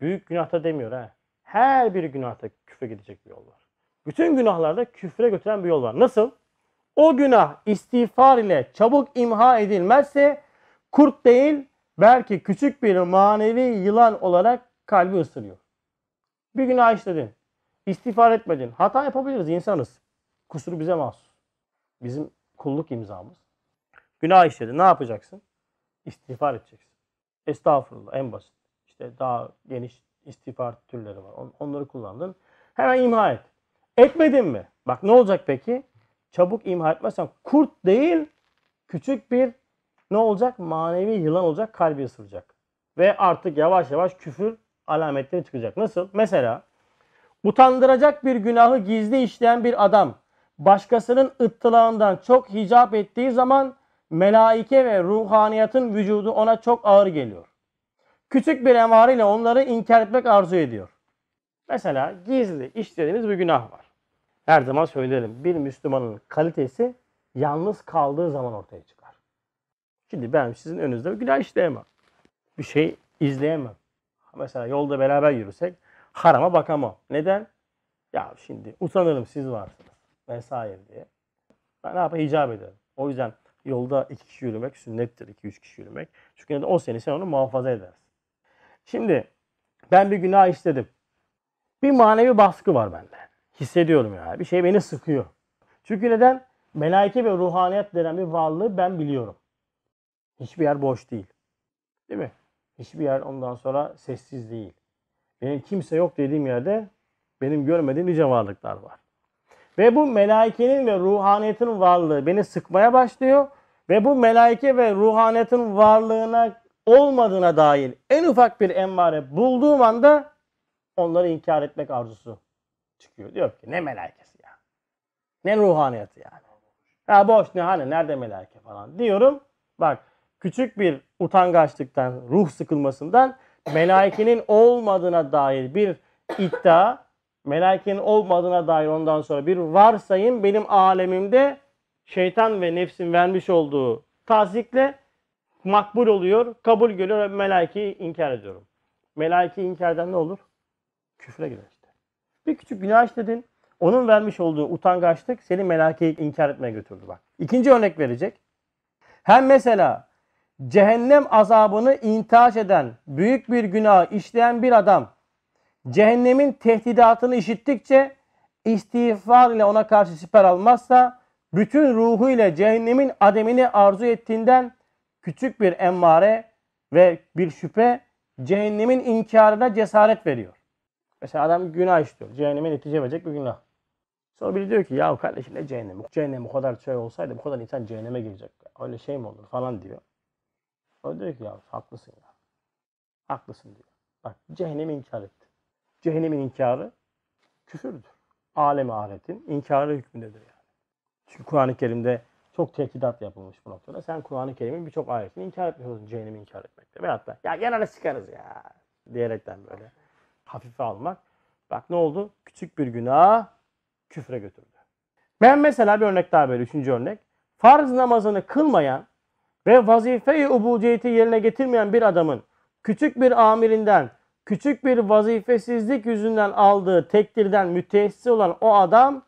büyük günahta demiyor ha. Her bir günahta küfre gidecek bir yol var. Bütün günahlarda küfre götüren bir yol var. Nasıl? o günah istiğfar ile çabuk imha edilmezse kurt değil belki küçük bir manevi yılan olarak kalbi ısırıyor. Bir günah işledin. İstiğfar etmedin. Hata yapabiliriz insanız. Kusuru bize mahsus. Bizim kulluk imzamız. Günah işledin. Ne yapacaksın? İstiğfar edeceksin. Estağfurullah en basit. İşte daha geniş istiğfar türleri var. Onları kullandın. Hemen imha et. Etmedin mi? Bak ne olacak peki? çabuk imha etmezsen kurt değil küçük bir ne olacak? Manevi yılan olacak kalbi ısıracak. Ve artık yavaş yavaş küfür alametleri çıkacak. Nasıl? Mesela utandıracak bir günahı gizli işleyen bir adam başkasının ıttılağından çok hicap ettiği zaman melaike ve ruhaniyatın vücudu ona çok ağır geliyor. Küçük bir emare ile onları inkar etmek arzu ediyor. Mesela gizli işlediğimiz bir günah var her zaman söylerim. Bir Müslümanın kalitesi yalnız kaldığı zaman ortaya çıkar. Şimdi ben sizin önünüzde günah işleyemem. Bir şey izleyemem. Mesela yolda beraber yürüsek harama bakamam. Neden? Ya şimdi utanırım siz varsınız vesaire diye. Ben ne yapayım? Hicap ederim. O yüzden yolda iki kişi yürümek sünnettir. iki üç kişi yürümek. Çünkü neden? o seni sen onu muhafaza edersin. Şimdi ben bir günah işledim. Bir manevi baskı var bende hissediyorum yani. Bir şey beni sıkıyor. Çünkü neden? Melaike ve ruhaniyet denen bir varlığı ben biliyorum. Hiçbir yer boş değil. Değil mi? Hiçbir yer ondan sonra sessiz değil. Benim kimse yok dediğim yerde benim görmediğim nice varlıklar var. Ve bu melaikenin ve ruhaniyetin varlığı beni sıkmaya başlıyor. Ve bu melaike ve ruhaniyetin varlığına olmadığına dair en ufak bir emare bulduğum anda onları inkar etmek arzusu çıkıyor. Diyor ki ne melekesi ya. Ne ruhaniyeti yani. Ya boş ne hani nerede meleke falan diyorum. Bak küçük bir utangaçlıktan, ruh sıkılmasından melaikenin olmadığına dair bir iddia, melaikenin olmadığına dair ondan sonra bir varsayım benim alemimde şeytan ve nefsin vermiş olduğu tazikle makbul oluyor, kabul görüyor ve melaikeyi inkar ediyorum. Melaikeyi inkardan ne olur? Küfre girer bir küçük günah işledin. Onun vermiş olduğu utangaçlık seni melakeyi inkar etmeye götürdü bak. İkinci örnek verecek. Hem mesela cehennem azabını intihaç eden, büyük bir günah işleyen bir adam cehennemin tehdidatını işittikçe istiğfar ile ona karşı siper almazsa bütün ruhu ile cehennemin ademini arzu ettiğinden küçük bir emmare ve bir şüphe cehennemin inkarına cesaret veriyor. Mesela adam günah işliyor. Cehenneme netice verecek bir günah. Sonra biri diyor ki ya kardeşim ne cehennem, Cehennem bu kadar şey olsaydı bu kadar insan cehenneme girecek. Öyle şey mi olur falan diyor. O diyor ki ya haklısın ya. Haklısın diyor. Bak cehennemi inkar etti. Cehennemin inkarı küfürdür. Alem ahiretin inkarı hükmündedir yani. Çünkü Kur'an-ı Kerim'de çok tehdidat yapılmış bu noktada. Sen Kur'an-ı Kerim'in birçok ayetini inkar etmiş olursun. Cehennemi inkar etmekte. Veyahut da ya genelde çıkarız ya diyerekten böyle hafife almak. Bak ne oldu? Küçük bir günah küfre götürdü. Ben mesela bir örnek daha böyle. Üçüncü örnek. Farz namazını kılmayan ve vazife-i ubudiyeti yerine getirmeyen bir adamın küçük bir amirinden, küçük bir vazifesizlik yüzünden aldığı tekdirden müteessis olan o adam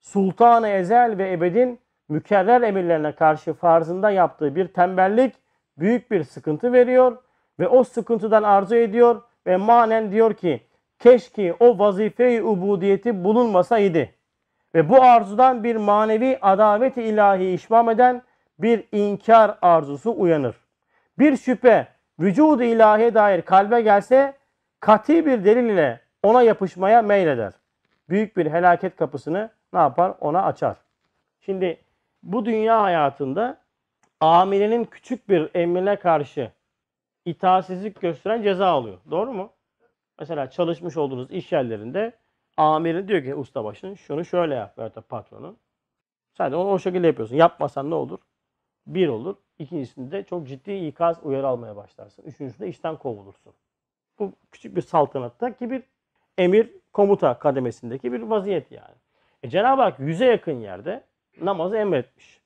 sultanı ezel ve ebedin mükerrer emirlerine karşı farzında yaptığı bir tembellik büyük bir sıkıntı veriyor ve o sıkıntıdan arzu ediyor ve manen diyor ki keşke o vazife-i ubudiyeti bulunmasaydı. Ve bu arzudan bir manevi adavet-i ilahi işmam eden bir inkar arzusu uyanır. Bir şüphe vücud-u ilahiye dair kalbe gelse kati bir delil ile ona yapışmaya meyleder. Büyük bir helaket kapısını ne yapar? Ona açar. Şimdi bu dünya hayatında amirenin küçük bir emrine karşı itaatsizlik gösteren ceza alıyor. Doğru mu? Mesela çalışmış olduğunuz iş yerlerinde amirin diyor ki usta ustabaşın şunu şöyle yap veya da patronun. Sen de onu o şekilde yapıyorsun. Yapmasan ne olur? Bir olur. İkincisinde çok ciddi ikaz uyarı almaya başlarsın. Üçüncüsünde işten kovulursun. Bu küçük bir saltanattaki bir emir komuta kademesindeki bir vaziyet yani. E Cenab-ı Hak yüze yakın yerde namazı emretmiş.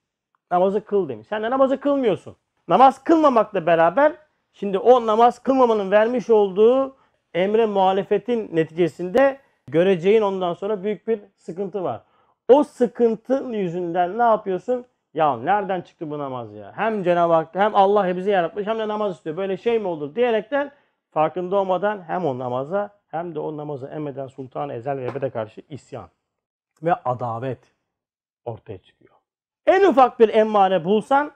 Namazı kıl demiş. Sen de namazı kılmıyorsun. Namaz kılmamakla beraber Şimdi o namaz kılmamanın vermiş olduğu emre muhalefetin neticesinde göreceğin ondan sonra büyük bir sıkıntı var. O sıkıntı yüzünden ne yapıyorsun? Ya nereden çıktı bu namaz ya? Hem Cenab-ı Hak hem Allah hepimizi yaratmış hem de namaz istiyor. Böyle şey mi olur diyerekten farkında olmadan hem o namaza hem de o namazı emreden Sultan Ezel ve Ebe'de karşı isyan ve adavet ortaya çıkıyor. En ufak bir emmare bulsan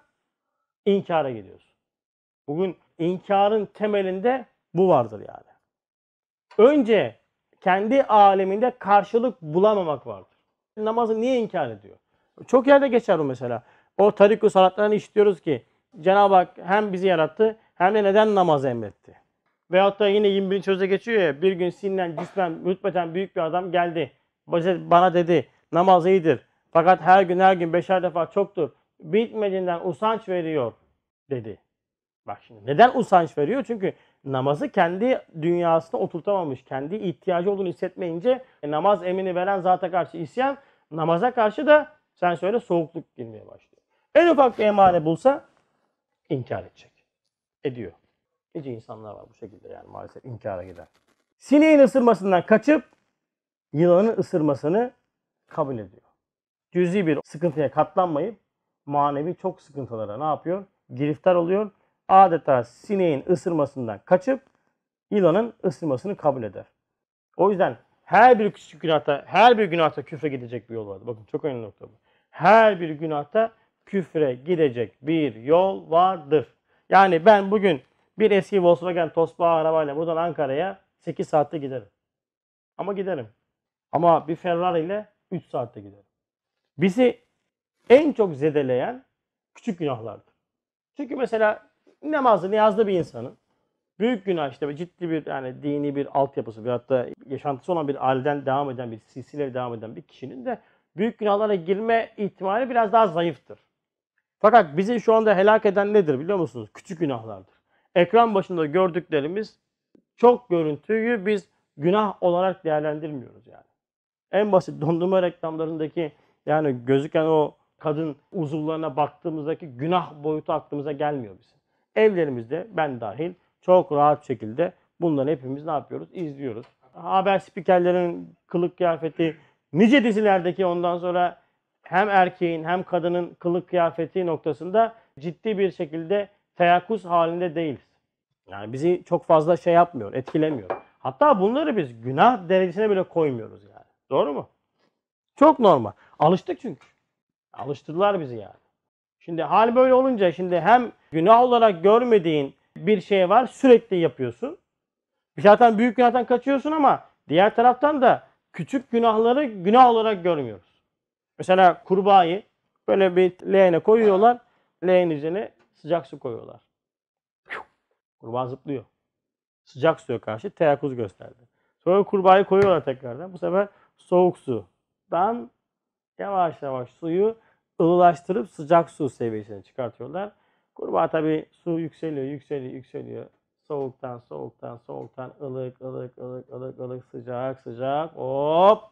inkara gidiyorsun. Bugün inkarın temelinde bu vardır yani. Önce kendi aleminde karşılık bulamamak vardır. Namazı niye inkar ediyor? Çok yerde geçer bu mesela. O tariku salatlarını işliyoruz ki Cenab-ı Hak hem bizi yarattı hem de neden namaz emretti? Veyahut da yine 21. söze geçiyor ya bir gün sinlen cismen rütbeten büyük bir adam geldi. Bana dedi namaz iyidir. Fakat her gün her gün beşer defa çoktur. Bitmediğinden usanç veriyor dedi. Bak şimdi neden usanç veriyor? Çünkü namazı kendi dünyasına oturtamamış, kendi ihtiyacı olduğunu hissetmeyince namaz emini veren zata karşı isyan, namaza karşı da sen söyle soğukluk girmeye başlıyor. En ufak bir emare bulsa inkar edecek. Ediyor. Nice insanlar var bu şekilde yani maalesef inkara gider. Sineğin ısırmasından kaçıp yılanın ısırmasını kabul ediyor. Cüzi bir sıkıntıya katlanmayıp manevi çok sıkıntılara ne yapıyor? Giriftar oluyor adeta sineğin ısırmasından kaçıp yılanın ısırmasını kabul eder. O yüzden her bir küçük günahta, her bir günahta küfre gidecek bir yol vardır. Bakın çok önemli nokta bu. Her bir günahta küfre gidecek bir yol vardır. Yani ben bugün bir eski Volkswagen Tosbağa arabayla buradan Ankara'ya 8 saatte giderim. Ama giderim. Ama bir Ferrari ile 3 saatte giderim. Bizi en çok zedeleyen küçük günahlardır. Çünkü mesela namazlı, niyazlı bir insanın büyük günah işte ciddi bir yani dini bir altyapısı veyahut da yaşantısı olan bir aileden devam eden bir silsile devam eden bir kişinin de büyük günahlara girme ihtimali biraz daha zayıftır. Fakat bizi şu anda helak eden nedir biliyor musunuz? Küçük günahlardır. Ekran başında gördüklerimiz çok görüntüyü biz günah olarak değerlendirmiyoruz yani. En basit dondurma reklamlarındaki yani gözüken o kadın uzuvlarına baktığımızdaki günah boyutu aklımıza gelmiyor bizim evlerimizde ben dahil çok rahat şekilde bunları hepimiz ne yapıyoruz? İzliyoruz. Haber spikerlerin kılık kıyafeti, nice dizilerdeki ondan sonra hem erkeğin hem kadının kılık kıyafeti noktasında ciddi bir şekilde teyakkuz halinde değiliz. Yani bizi çok fazla şey yapmıyor, etkilemiyor. Hatta bunları biz günah derecesine bile koymuyoruz yani. Doğru mu? Çok normal. Alıştık çünkü. Alıştırdılar bizi yani. Şimdi hal böyle olunca şimdi hem günah olarak görmediğin bir şey var sürekli yapıyorsun. Zaten büyük günahtan kaçıyorsun ama diğer taraftan da küçük günahları günah olarak görmüyoruz. Mesela kurbağayı böyle bir leğene koyuyorlar. Leğen üzerine sıcak su koyuyorlar. Kurbağa zıplıyor. Sıcak suya karşı teyakkuz gösterdi. Sonra kurbağayı koyuyorlar tekrardan. Bu sefer soğuk sudan yavaş yavaş suyu ılılaştırıp sıcak su seviyesine çıkartıyorlar. Kurbağa tabi su yükseliyor, yükseliyor, yükseliyor. Soğuktan, soğuktan, soğuktan ılık, ılık, ılık, ılık, ılık, sıcak, sıcak. Hop!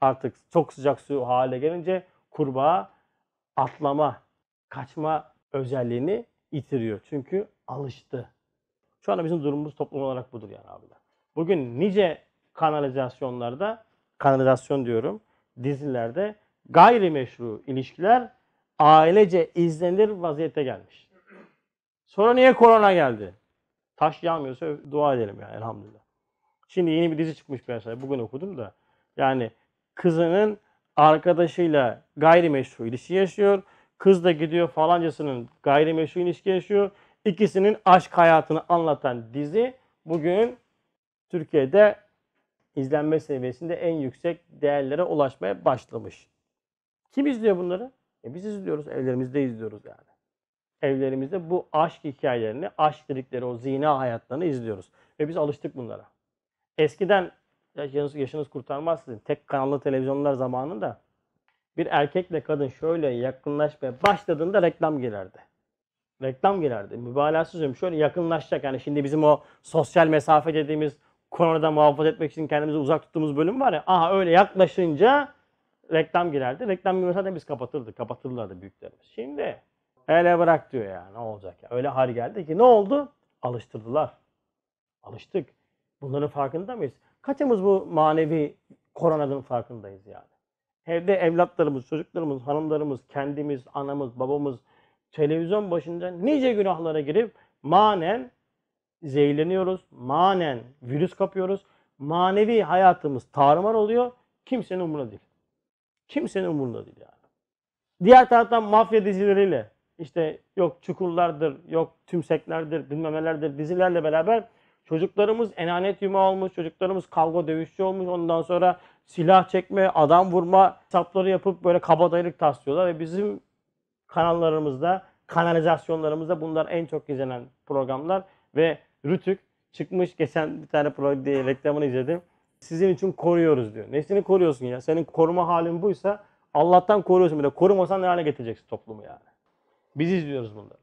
Artık çok sıcak su hale gelince kurbağa atlama, kaçma özelliğini itiriyor Çünkü alıştı. Şu anda bizim durumumuz toplum olarak budur yani abiler. Bugün nice kanalizasyonlarda, kanalizasyon diyorum, dizilerde gayrimeşru ilişkiler ailece izlenir vaziyette gelmiş. Sonra niye korona geldi? Taş yağmıyorsa dua edelim yani elhamdülillah. Şimdi yeni bir dizi çıkmış mesela bugün okudum da. Yani kızının arkadaşıyla gayrimeşru ilişki yaşıyor. Kız da gidiyor falancasının gayrimeşru ilişki yaşıyor. İkisinin aşk hayatını anlatan dizi bugün Türkiye'de izlenme seviyesinde en yüksek değerlere ulaşmaya başlamış. Kim izliyor bunları? E biz izliyoruz. Evlerimizde izliyoruz yani. Evlerimizde bu aşk hikayelerini, aşk dedikleri o zina hayatlarını izliyoruz. Ve biz alıştık bunlara. Eskiden yaşınız, yaşınız kurtarmaz sizin. Tek kanallı televizyonlar zamanında bir erkekle kadın şöyle yakınlaşmaya başladığında reklam gelirdi. Reklam gelirdi. Mübalağasız diyorum. Şöyle yakınlaşacak. Yani şimdi bizim o sosyal mesafe dediğimiz koronadan muhafaza etmek için kendimizi uzak tuttuğumuz bölüm var ya. Aha öyle yaklaşınca reklam girerdi. Reklam girmese biz kapatırdık. Kapatırlardı büyüklerimiz. Şimdi hele bırak diyor ya ne olacak ya. Öyle hal geldi ki ne oldu? Alıştırdılar. Alıştık. Bunların farkında mıyız? Kaçımız bu manevi koronanın farkındayız yani? Evde evlatlarımız, çocuklarımız, hanımlarımız, kendimiz, anamız, babamız televizyon başında nice günahlara girip manen zehirleniyoruz, manen virüs kapıyoruz, manevi hayatımız tarumar oluyor, kimsenin umurunda değil. Kimsenin umurunda değil yani. Diğer taraftan mafya dizileriyle işte yok çukurlardır, yok tümseklerdir, bilmemelerdir dizilerle beraber çocuklarımız enanet yumağı olmuş, çocuklarımız kavga dövüşçü olmuş. Ondan sonra silah çekme, adam vurma hesapları yapıp böyle kabadayılık taslıyorlar ve bizim kanallarımızda, kanalizasyonlarımızda bunlar en çok izlenen programlar ve Rütük çıkmış geçen bir tane program reklamını izledim sizin için koruyoruz diyor. Nesini koruyorsun ya? Senin koruma halin buysa Allah'tan koruyorsun bile. Korumasan ne hale getireceksin toplumu yani? Biz izliyoruz bunları.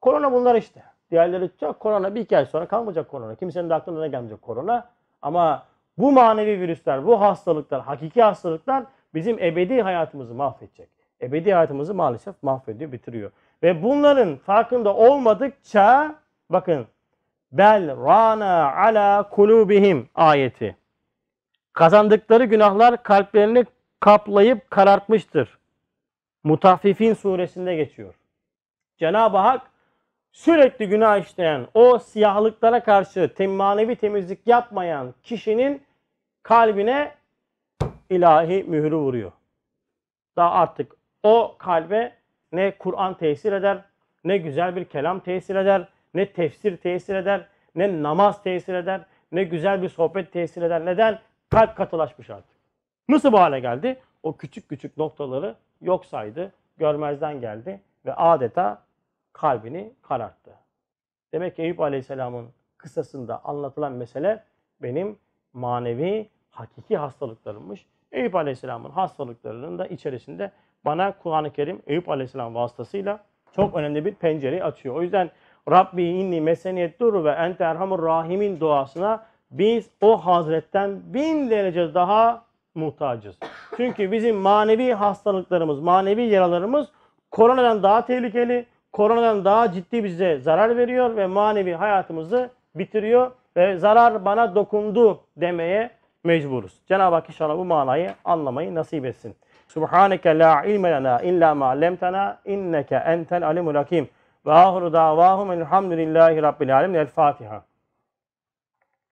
Korona bunlar işte. Diğerleri çok korona bir iki ay sonra kalmayacak korona. Kimsenin de aklına ne gelmeyecek korona. Ama bu manevi virüsler, bu hastalıklar, hakiki hastalıklar bizim ebedi hayatımızı mahvedecek. Ebedi hayatımızı maalesef mahvediyor, bitiriyor. Ve bunların farkında olmadıkça bakın bel rana ala kulubihim ayeti. Kazandıkları günahlar kalplerini kaplayıp karartmıştır. Mutaffifin suresinde geçiyor. Cenab-ı Hak sürekli günah işleyen, o siyahlıklara karşı tem manevi temizlik yapmayan kişinin kalbine ilahi mührü vuruyor. Daha artık o kalbe ne Kur'an tesir eder, ne güzel bir kelam tesir eder, ne tefsir tesir eder, ne namaz tesir eder, ne güzel bir sohbet tesir eder. Neden? kalp katılaşmış artık. Nasıl bu hale geldi? O küçük küçük noktaları yok saydı, görmezden geldi ve adeta kalbini kararttı. Demek ki Eyüp Aleyhisselam'ın kısasında anlatılan mesele benim manevi hakiki hastalıklarımmış. Eyüp Aleyhisselam'ın hastalıklarının da içerisinde bana Kur'an-ı Kerim Eyüp Aleyhisselam vasıtasıyla çok önemli bir pencereyi açıyor. O yüzden Rabbi inni meseniyet duru ve ente erhamur rahimin duasına biz o Hazret'ten bin derece daha muhtacız. Çünkü bizim manevi hastalıklarımız, manevi yaralarımız koronadan daha tehlikeli, koronadan daha ciddi bize zarar veriyor ve manevi hayatımızı bitiriyor ve zarar bana dokundu demeye mecburuz. Cenab-ı Hak inşallah bu manayı anlamayı nasip etsin. Subhaneke la ilme lena illa ma allamtana inneke entel alimul hakim. Ve ahiru davahum elhamdülillahi rabbil alemin. El Fatiha.